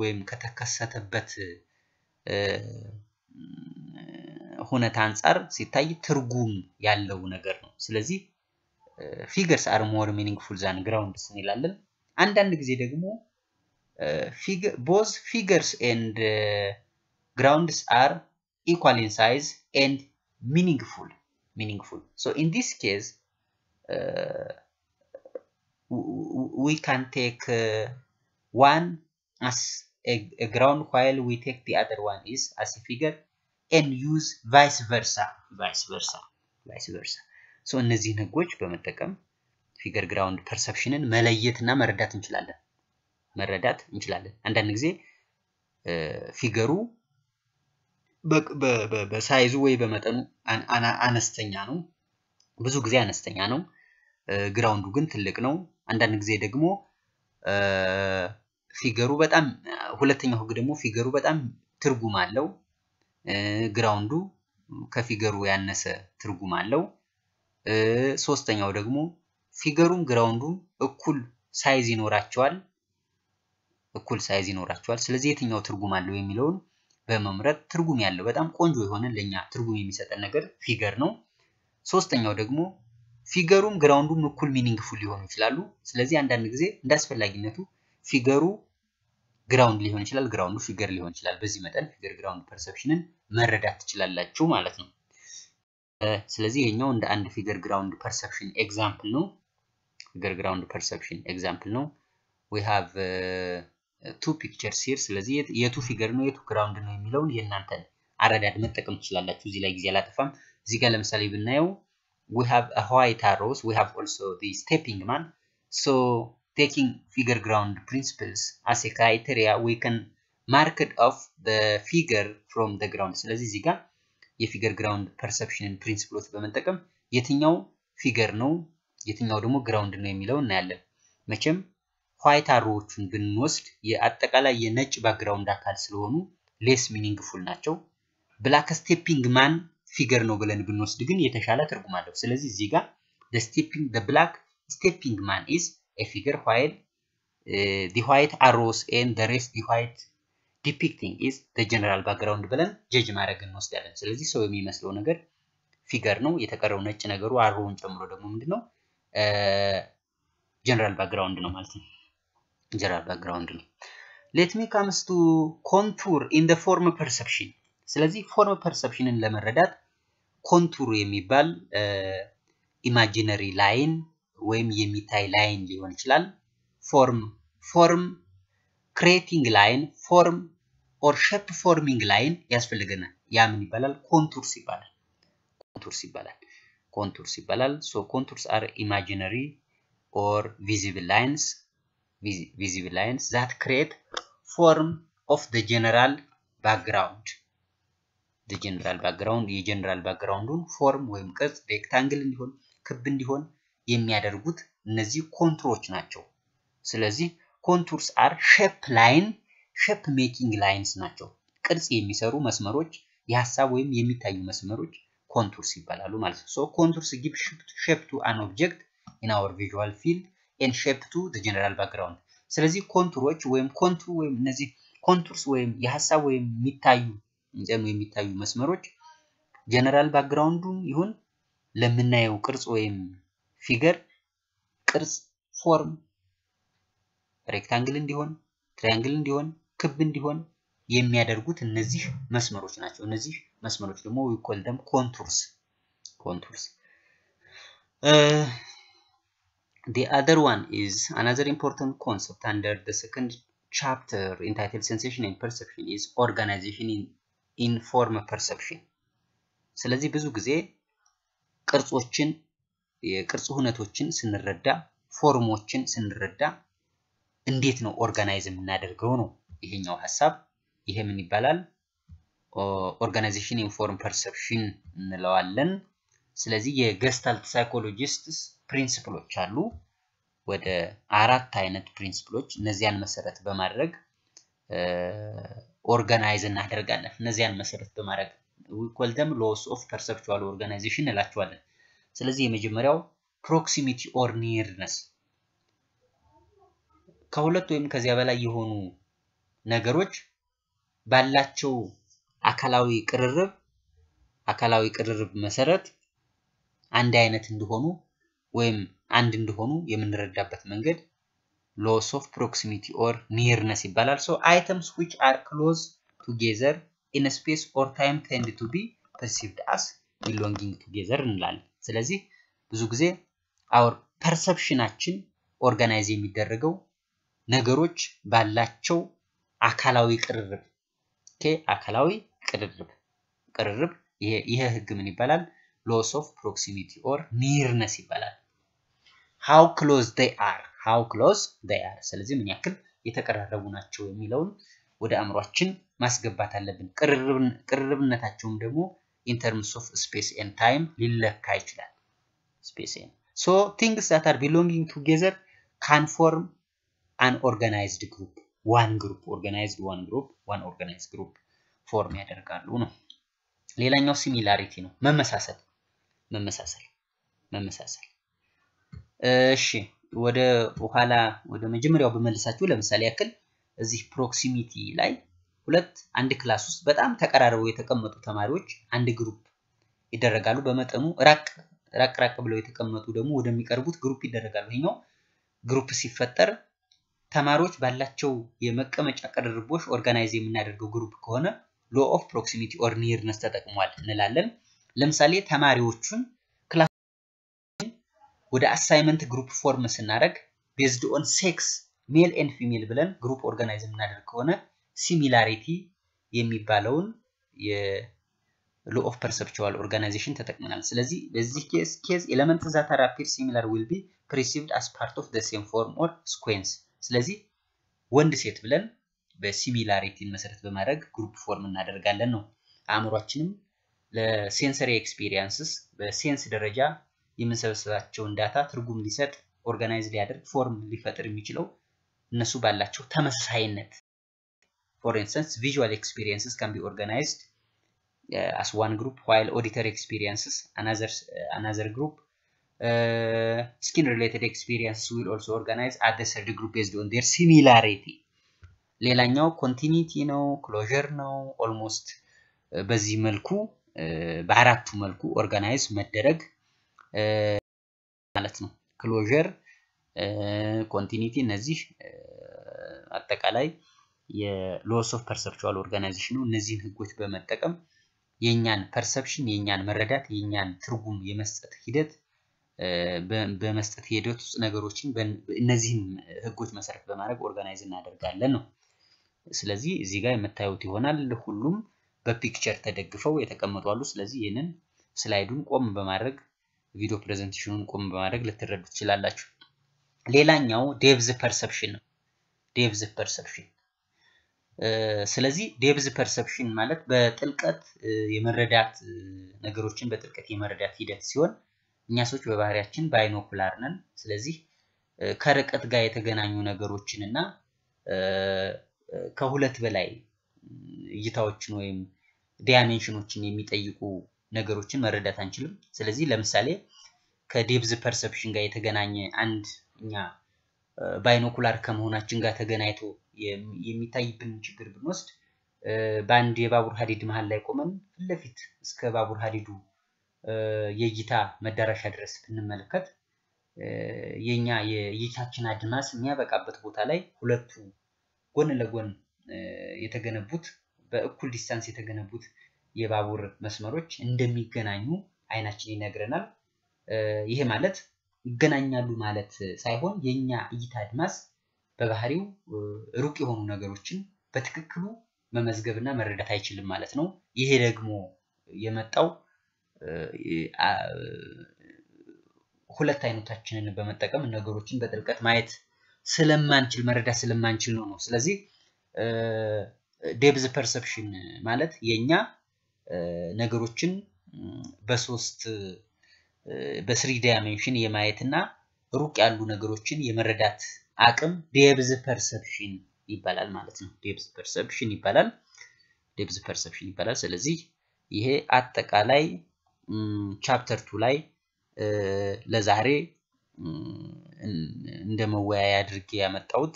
ወይም ከተከሰተበት ሁነት አንጻር ሲታይ ትርጉም ያለው ነገር ነው። ስለዚህ figures are more meaningful than grounds nilallen and and gize degmo both figures and grounds are equal in size and meaningful meaningful so in this case we can take one as a, a ground while we take the other one is as a figure and use vice versa vice versa vice versa እነዚህን ህጎች በመጠቀም ፊገር ግራውንድ ፐርሰፕሽንን መለየትና መረዳት እንችላለን መረዳት እንችላለን። አንዳንድ ጊዜ ፊገሩ በሳይዙ ወይ በመጠኑ አነስተኛ ነው፣ ብዙ ጊዜ አነስተኛ ነው። ግራውንዱ ግን ትልቅ ነው። አንዳንድ ጊዜ ደግሞ ፊገሩ በጣም ሁለተኛው ህግ ደግሞ ፊገሩ በጣም ትርጉም አለው። ግራውንዱ ከፊገሩ ያነሰ ትርጉም አለው። ሶስተኛው ደግሞ ፊገሩም ግራውንዱም እኩል ሳይዝ ይኖራቸዋል እኩል ሳይዝ ይኖራቸዋል። ስለዚህ የትኛው ትርጉም አለው የሚለውን በመምረጥ ትርጉም ያለው በጣም ቆንጆ የሆነ ለኛ ትርጉም የሚሰጠን ነገር ፊገር ነው። ሶስተኛው ደግሞ ፊገሩም ግራውንዱም እኩል ሚኒንግፉል ሊሆኑ ይችላሉ። ስለዚህ አንዳንድ ጊዜ እንደ አስፈላጊነቱ ፊገሩ ግራውንድ ሊሆን ይችላል፣ ግራውንዱ ፊገር ሊሆን ይችላል። በዚህ መጠን ፊገር ግራውንድ ፐርሰፕሽንን መረዳት ትችላላችሁ ማለት ነው። ስለዚህ ይሄኛው እንደ አንድ ፊገር ግራውንድ ፐርሰፕሽን ኤግዛምፕል ነው። ፊገር ግራውንድ ፐርሰፕሽን ኤግዛምፕል ነው። ዊ ሃቭ ቱ ፒክቸርስ ሂር። ስለዚህ የቱ ፊገር ነው የቱ ግራውንድ ነው የሚለውን የእናንተን አረዳድ መጠቀም ትችላላችሁ። እዚህ ላይ ጊዜ አላጠፋም። እዚህ ጋር ለምሳሌ ብናየው ዊ ሃቭ አ ዋይት አሮስ ዊ ሃቭ ኦልሶ the ስቴፒንግ ማን ሶ ቴኪንግ ፊገር ግራውንድ ፕሪንስፕልስ አስ ክራይቴሪያ ዊ ከን ማርክድ ኦፍ ፊገር ፍሮም ደ ግራውንድ ስለዚህ እዚህ ጋር የፊገር ግራውንድ ፐርሰፕሽንን ፕሪንስፕሎች በመጠቀም የትኛው ፊገር ነው የትኛው ደግሞ ግራውንድ ነው የሚለው እናያለን። መቼም ኋይት አሮዎቹን ብንወስድ የአጠቃላይ የነጭ ባክግራውንድ አካል ስለሆኑ ሌስ ሚኒንግፉል ናቸው። ብላክ ስቴፒንግ ማን ፊገር ነው ብለን ብንወስድ ግን የተሻለ ትርጉም አለው። ስለዚህ እዚህ ጋር ብላክ ስቴፒንግ ማን ኢዝ ኤ ፊገር ዋይል ዲ ዋይት አሮስ ኤን ደ ሬስት ዲ ዋይት ዲፒክቲንግ ኢዝ ጀነራል ባክግራውንድ ብለን ጀጅ ማድረግ እንወስዳለን። ስለዚህ ሰው የሚመስለው ነገር ፊገር ነው። የተቀረው ነጭ ነገሩ አሮውን ጨምሮ ደግሞ ምንድነው ጀነራል ባክግራውንድ ነው ማለት ነው። ጀነራል ባክግራውንድ ነው። ሌት ሚ ካምስ ቱ ኮንቱር ኢን ደ ፎርም ፐርሰፕሽን። ስለዚህ ፎርም ፐርሰፕሽንን ለመረዳት ኮንቱር የሚባል ኢማጂነሪ ላይን ወይም የሚታይ ላይን ሊሆን ይችላል። ፎርም ፎርም ክሬቲንግ ላይን ፎርም ኦር ሼፕ ፎርሚንግ ላይን ያስፈልገናል። ያ ምን ይባላል? ኮንቱርስ ይባላል። ኮንቱርስ ይባላል። ኮንቱርስ ይባላል። ሶ ኮንቱርስ አር ኢማጂነሪ ኦር ቪዚብል ላይንስ ቪዚብል ላይንስ ዛት ክሬት ፎርም ኦፍ ደ ጀነራል ባክግራውንድ ደ ጀነራል ባክግራውንድ የጀነራል ባክግራውንዱን ፎርም ወይም ቅርጽ ሬክታንግል እንዲሆን ክብ እንዲሆን የሚያደርጉት እነዚህ ኮንቱሮች ናቸው። ስለዚህ ኮንቱርስ አር ሼፕ ላይን ሼፕ ሜኪንግ ላይንስ ናቸው። ቅርጽ የሚሰሩ መስመሮች፣ የሀሳብ ወይም የሚታዩ መስመሮች ኮንቱርስ ይባላሉ ማለት ነው። ሶ ኮንቱርስ ጊቭ ሼፕ ቱ አን ኦብጀክት ኢን አወር ቪዥዋል ፊልድ ኤንድ ሼፕ ቱ ዘ ጀነራል ባክግራውንድ። ስለዚህ ኮንቱሮች ወይም ኮንቱር ወይም እነዚህ ኮንቱርስ ወይም የሀሳብ ወይም የሚታዩ እንጨኑ የሚታዩ መስመሮች ጀነራል ባክግራውንዱ ይሁን ለምናየው ቅርጽ ወይም ፊገር ቅርጽ ፎርም ሬክታንግል እንዲሆን ትሪያንግል እንዲሆን ክብ እንዲሆን የሚያደርጉት እነዚህ መስመሮች ናቸው። እነዚህ መስመሮች ደግሞ ዊኮል ደም ኮንቱርስ ኮንቱርስ The other one is another important concept under the second chapter entitled Sensation and Perception is Organization in Inform Perception. ስለዚህ ብዙ ጊዜ ቅርጾችን የቅርጽ ሁነቶችን ስንረዳ ፎርሞችን ስንረዳ እንዴት ነው ኦርጋናይዝ የምናደርገው ነው ይሄኛው ሀሳብ ይሄ ምን ይባላል? ኦርጋናይዜሽን ኢንፎርም ፐርሰፕሽን እንለዋለን። ስለዚህ የገስታልት ሳይኮሎጂስትስ ፕሪንስፕሎች አሉ። ወደ አራት አይነት ፕሪንስፕሎች እነዚያን መሰረት በማድረግ ኦርጋናይዝ እናደርጋለን። እነዚያን መሰረት በማድረግ ዊኮል ሎስ ኦፍ ፐርሰፕቹዋል ኦርጋናይዜሽን እንላቸዋለን። ስለዚህ የመጀመሪያው ፕሮክሲሚቲ ኦር ኒርነስ ከሁለት ወይም ከዚያ በላይ የሆኑ ነገሮች ባላቸው አካላዊ ቅርርብ አካላዊ ቅርርብ መሰረት አንድ አይነት እንደሆኑ ወይም አንድ እንደሆኑ የምንረዳበት መንገድ ሎስ ኦፍ ፕሮክሲሚቲ ኦር ኒርነስ ይባላል። ሶ አይተምስ ዊች አር ክሎዝ ቱጌዘር ኢን ስፔስ ኦር ታይም ቴንድ ቱ ቢ ፐርሲቭድ አስ ቢሎንጊንግ ቱጌዘር እንላለን። ስለዚህ ብዙ ጊዜ አወር ፐርሰፕሽናችን ኦርጋናይዝ የሚደረገው ነገሮች ባላቸው አካላዊ ቅርርብ አካላዊ ቅርርብ ቅርርብ ይሄ ህግ ምን ይባላል? ሎስ ኦፍ ፕሮክሲሚቲ ኦር ኒርነስ ይባላል። ሃው ክሎዝ ዴይ አር ሃው ክሎዝ ዴይ አር። ስለዚህ ምን ያክል የተቀራረቡ ናቸው የሚለውን ወደ አእምሯችን ማስገባት አለብን። ቅርርብነታቸውም ደግሞ ኢንተርምስ ኦፍ ስፔስ ኤንድ ታይም ሊለካ ይችላል። ስፔስ ኤንድ ሶ ቲንግስ ዛት አር ቢሎንጊንግ ቱጌዘር ካን ፎርም አን ኦርጋናይዝድ ግሩፕ ዋን ግሩፕ ኦርጋናይዝድ ዋን ግሩፕ ዋን ኦርጋናይዝድ ግሩፕ ፎርም ያደርጋሉ ነው። ሌላኛው ሲሚላሪቲ ነው፣ መመሳሰል መመሳሰል መመሳሰል። እሺ ወደ ኋላ ወደ መጀመሪያው በመልሳችሁ ለምሳሌ ያክል እዚህ ፕሮክሲሚቲ ላይ ሁለት አንድ ክላስ ውስጥ በጣም ተቀራርበው የተቀመጡ ተማሪዎች አንድ ግሩፕ ይደረጋሉ። በመጠኑ ራቅ ራቅ ራቅ ብለው የተቀመጡ ደግሞ ወደሚቀርቡት ግሩፕ ይደረጋሉ። ይሄኛው ግሩፕ ሲፈጠር ተማሪዎች ባላቸው የመቀመጫ ቅርርቦች ኦርጋናይዝ የምናደርገው ግሩፕ ከሆነ ሎ ኦፍ ፕሮክሲሚቲ ኦር ኒርነስ ተጠቅሟል እንላለን። ለምሳሌ ተማሪዎቹን ክላስ ወደ አሳይመንት ግሩፕ ፎርም ስናደርግ ቤዝድ ኦን ሴክስ ሜል ኤንድ ፊሜል ብለን ግሩፕ ኦርጋናይዝ የምናደርግ ከሆነ ሲሚላሪቲ የሚባለውን ሎ ኦፍ ፐርሰፕቹዋል ኦርጋናይዜሽን ተጠቅመናል። ስለዚህ በዚህ ኬዝ ኤለመንት ዛት አፒር ሲሚላር ዊል ቢ ፕሪሲቭድ አስ ፓርት ኦፍ ሴም ፎርም ኦር ስኩዌንስ ስለዚህ ወንድ ሴት ብለን በሲሚላሪቲ መሰረት በማድረግ ግሩፕ ፎርም እናደርጋለን ነው። አእምሯችንም ለሴንሰሪ ኤክስፒሪየንስስ በሴንስ ደረጃ የምንሰበሰባቸውን ዳታ ትርጉም ሊሰጥ ኦርጋናይዝ ሊያደርግ ፎርም ሊፈጥር የሚችለው እነሱ ባላቸው ተመሳሳይነት ፎር ኢንስተንስ ቪዥዋል ኤክስፒሪየንስስ ካን ቢ ኦርጋናይዝድ አስ ዋን ግሩፕ ዋይል ኦዲተር ኤክስፒሪየንስስ አናዘር ግሩፕ Uh, skin related experience will also organize at the third group based on their similarity ሌላኛው ኮንቲኒቲ ነው ክሎዥር ነው ኦልሞስት uh, በዚህ መልኩ uh, በአራቱ መልኩ ኦርጋናይዝ መደረግ ማለት ነው ክሎዥር ኮንቲኒቲ እነዚህ አጠቃላይ የሎስ ኦፍ ፐርሰፕቹዋል ኦርጋናይዜሽን ነው እነዚህን ህጎች በመጠቀም የእኛን ፐርሰፕሽን የእኛን መረዳት የእኛን ትርጉም የመስጠት ሂደት በመስጠት የሂደት ውስጥ ነገሮችን እነዚህም ህጎች መሰረት በማድረግ ኦርጋናይዝ እናደርጋለን ነው። ስለዚህ እዚህ ጋር የምታዩት ይሆናል ሁሉም በፒክቸር ተደግፈው የተቀመጡ አሉ። ስለዚህ ይህንን ስላይዱን ቆም በማድረግ ቪዲዮ ፕሬዘንቴሽኑን ቆም በማድረግ ልትረዱ ትችላላችሁ። ሌላኛው ዴቭዝ ፐርሰፕሽን ነው። ዴብዝ ፐርሰፕሽን ስለዚህ ዴቭዝ ፐርሰፕሽን ማለት በጥልቀት የመረዳት ነገሮችን በጥልቀት የመረዳት ሂደት ሲሆን እኛ ሰዎች በባህሪያችን ባይኖኩላር ነን። ስለዚህ ከርቀት ጋር የተገናኙ ነገሮችን እና ከሁለት በላይ እይታዎችን ወይም ዲያሜንሽኖችን የሚጠይቁ ነገሮችን መረዳት አንችልም። ስለዚህ ለምሳሌ ከዴብዝ ፐርሰፕሽን ጋር የተገናኘ አንድ እኛ ባይኖኩላር ከመሆናችን ጋር ተገናኝቶ የሚታይብን ችግር ብንወስድ በአንድ የባቡር ሀዲድ መሀል ላይ ቆመን ፊት ለፊት እስከ ባቡር ሀዲዱ የእይታ መዳረሻ ድረስ ብንመለከት የኛ የእይታችን አድማስ የሚያበቃበት ቦታ ላይ ሁለቱ ጎን ለጎን የተገነቡት በእኩል ዲስታንስ የተገነቡት የባቡር መስመሮች እንደሚገናኙ አይናችን ይነግረናል። ይሄ ማለት ይገናኛሉ ማለት ሳይሆን የኛ እይታ አድማስ በባህሪው ሩቅ የሆኑ ነገሮችን በትክክሉ መመዝገብና መረዳት አይችልም ማለት ነው። ይሄ ደግሞ የመጣው ሁለት አይነታችንን በመጠቀም ነገሮችን በጥልቀት ማየት ስለማንችል መረዳት ስለማንችል ነው ነው። ስለዚህ ዴብዝ ፐርሰፕሽን ማለት የኛ ነገሮችን በሶስት በስሪ ዳይሜንሽን የማየትና ሩቅ ያሉ ነገሮችን የመረዳት አቅም ዴብዝ ፐርሰፕሽን ይባላል ማለት ነው። ዴብዝ ፐርሰፕሽን ይባላል። ዴብዝ ፐርሰፕሽን ይባላል። ስለዚህ ይሄ አጠቃላይ ቻፕተር ቱ ላይ ለዛሬ እንደ መወያያ አድርጌ ያመጣሁት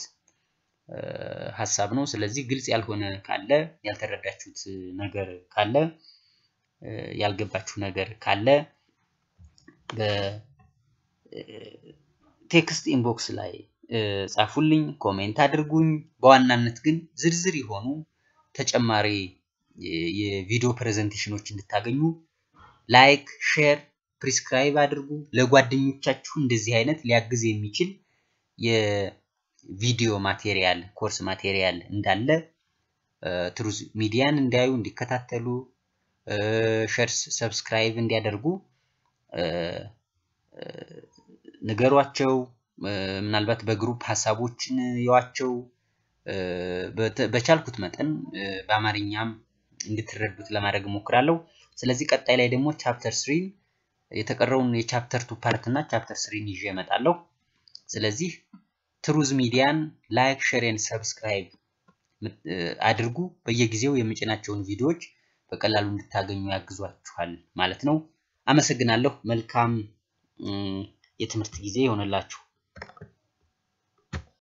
ሀሳብ ነው። ስለዚህ ግልጽ ያልሆነ ካለ ያልተረዳችሁት ነገር ካለ ያልገባችሁ ነገር ካለ በቴክስት ኢንቦክስ ላይ ጻፉልኝ፣ ኮሜንት አድርጉኝ። በዋናነት ግን ዝርዝር የሆኑ ተጨማሪ የቪዲዮ ፕሬዘንቴሽኖች እንድታገኙ ላይክ፣ ሼር፣ ፕሪስክራይብ አድርጉ። ለጓደኞቻችሁ እንደዚህ አይነት ሊያግዝ የሚችል የቪዲዮ ማቴሪያል ኮርስ ማቴሪያል እንዳለ ትሩዝ ሚዲያን እንዲያዩ እንዲከታተሉ፣ ሸርስ ሰብስክራይብ እንዲያደርጉ ንገሯቸው። ምናልባት በግሩፕ ሀሳቦችን የዋቸው በቻልኩት መጠን በአማርኛም እንድትረዱት ለማድረግ እሞክራለሁ። ስለዚህ ቀጣይ ላይ ደግሞ ቻፕተር ስሪን የተቀረውን የቻፕተር ቱ ፓርት እና ቻፕተር ስሪን ይዤ እመጣለሁ። ስለዚህ ትሩዝ ሚዲያን ላይክ፣ ኤንድ ሰብስክራይብ አድርጉ። በየጊዜው የምጭናቸውን ቪዲዮዎች በቀላሉ እንድታገኙ ያግዟችኋል ማለት ነው። አመሰግናለሁ። መልካም የትምህርት ጊዜ ይሆንላችሁ።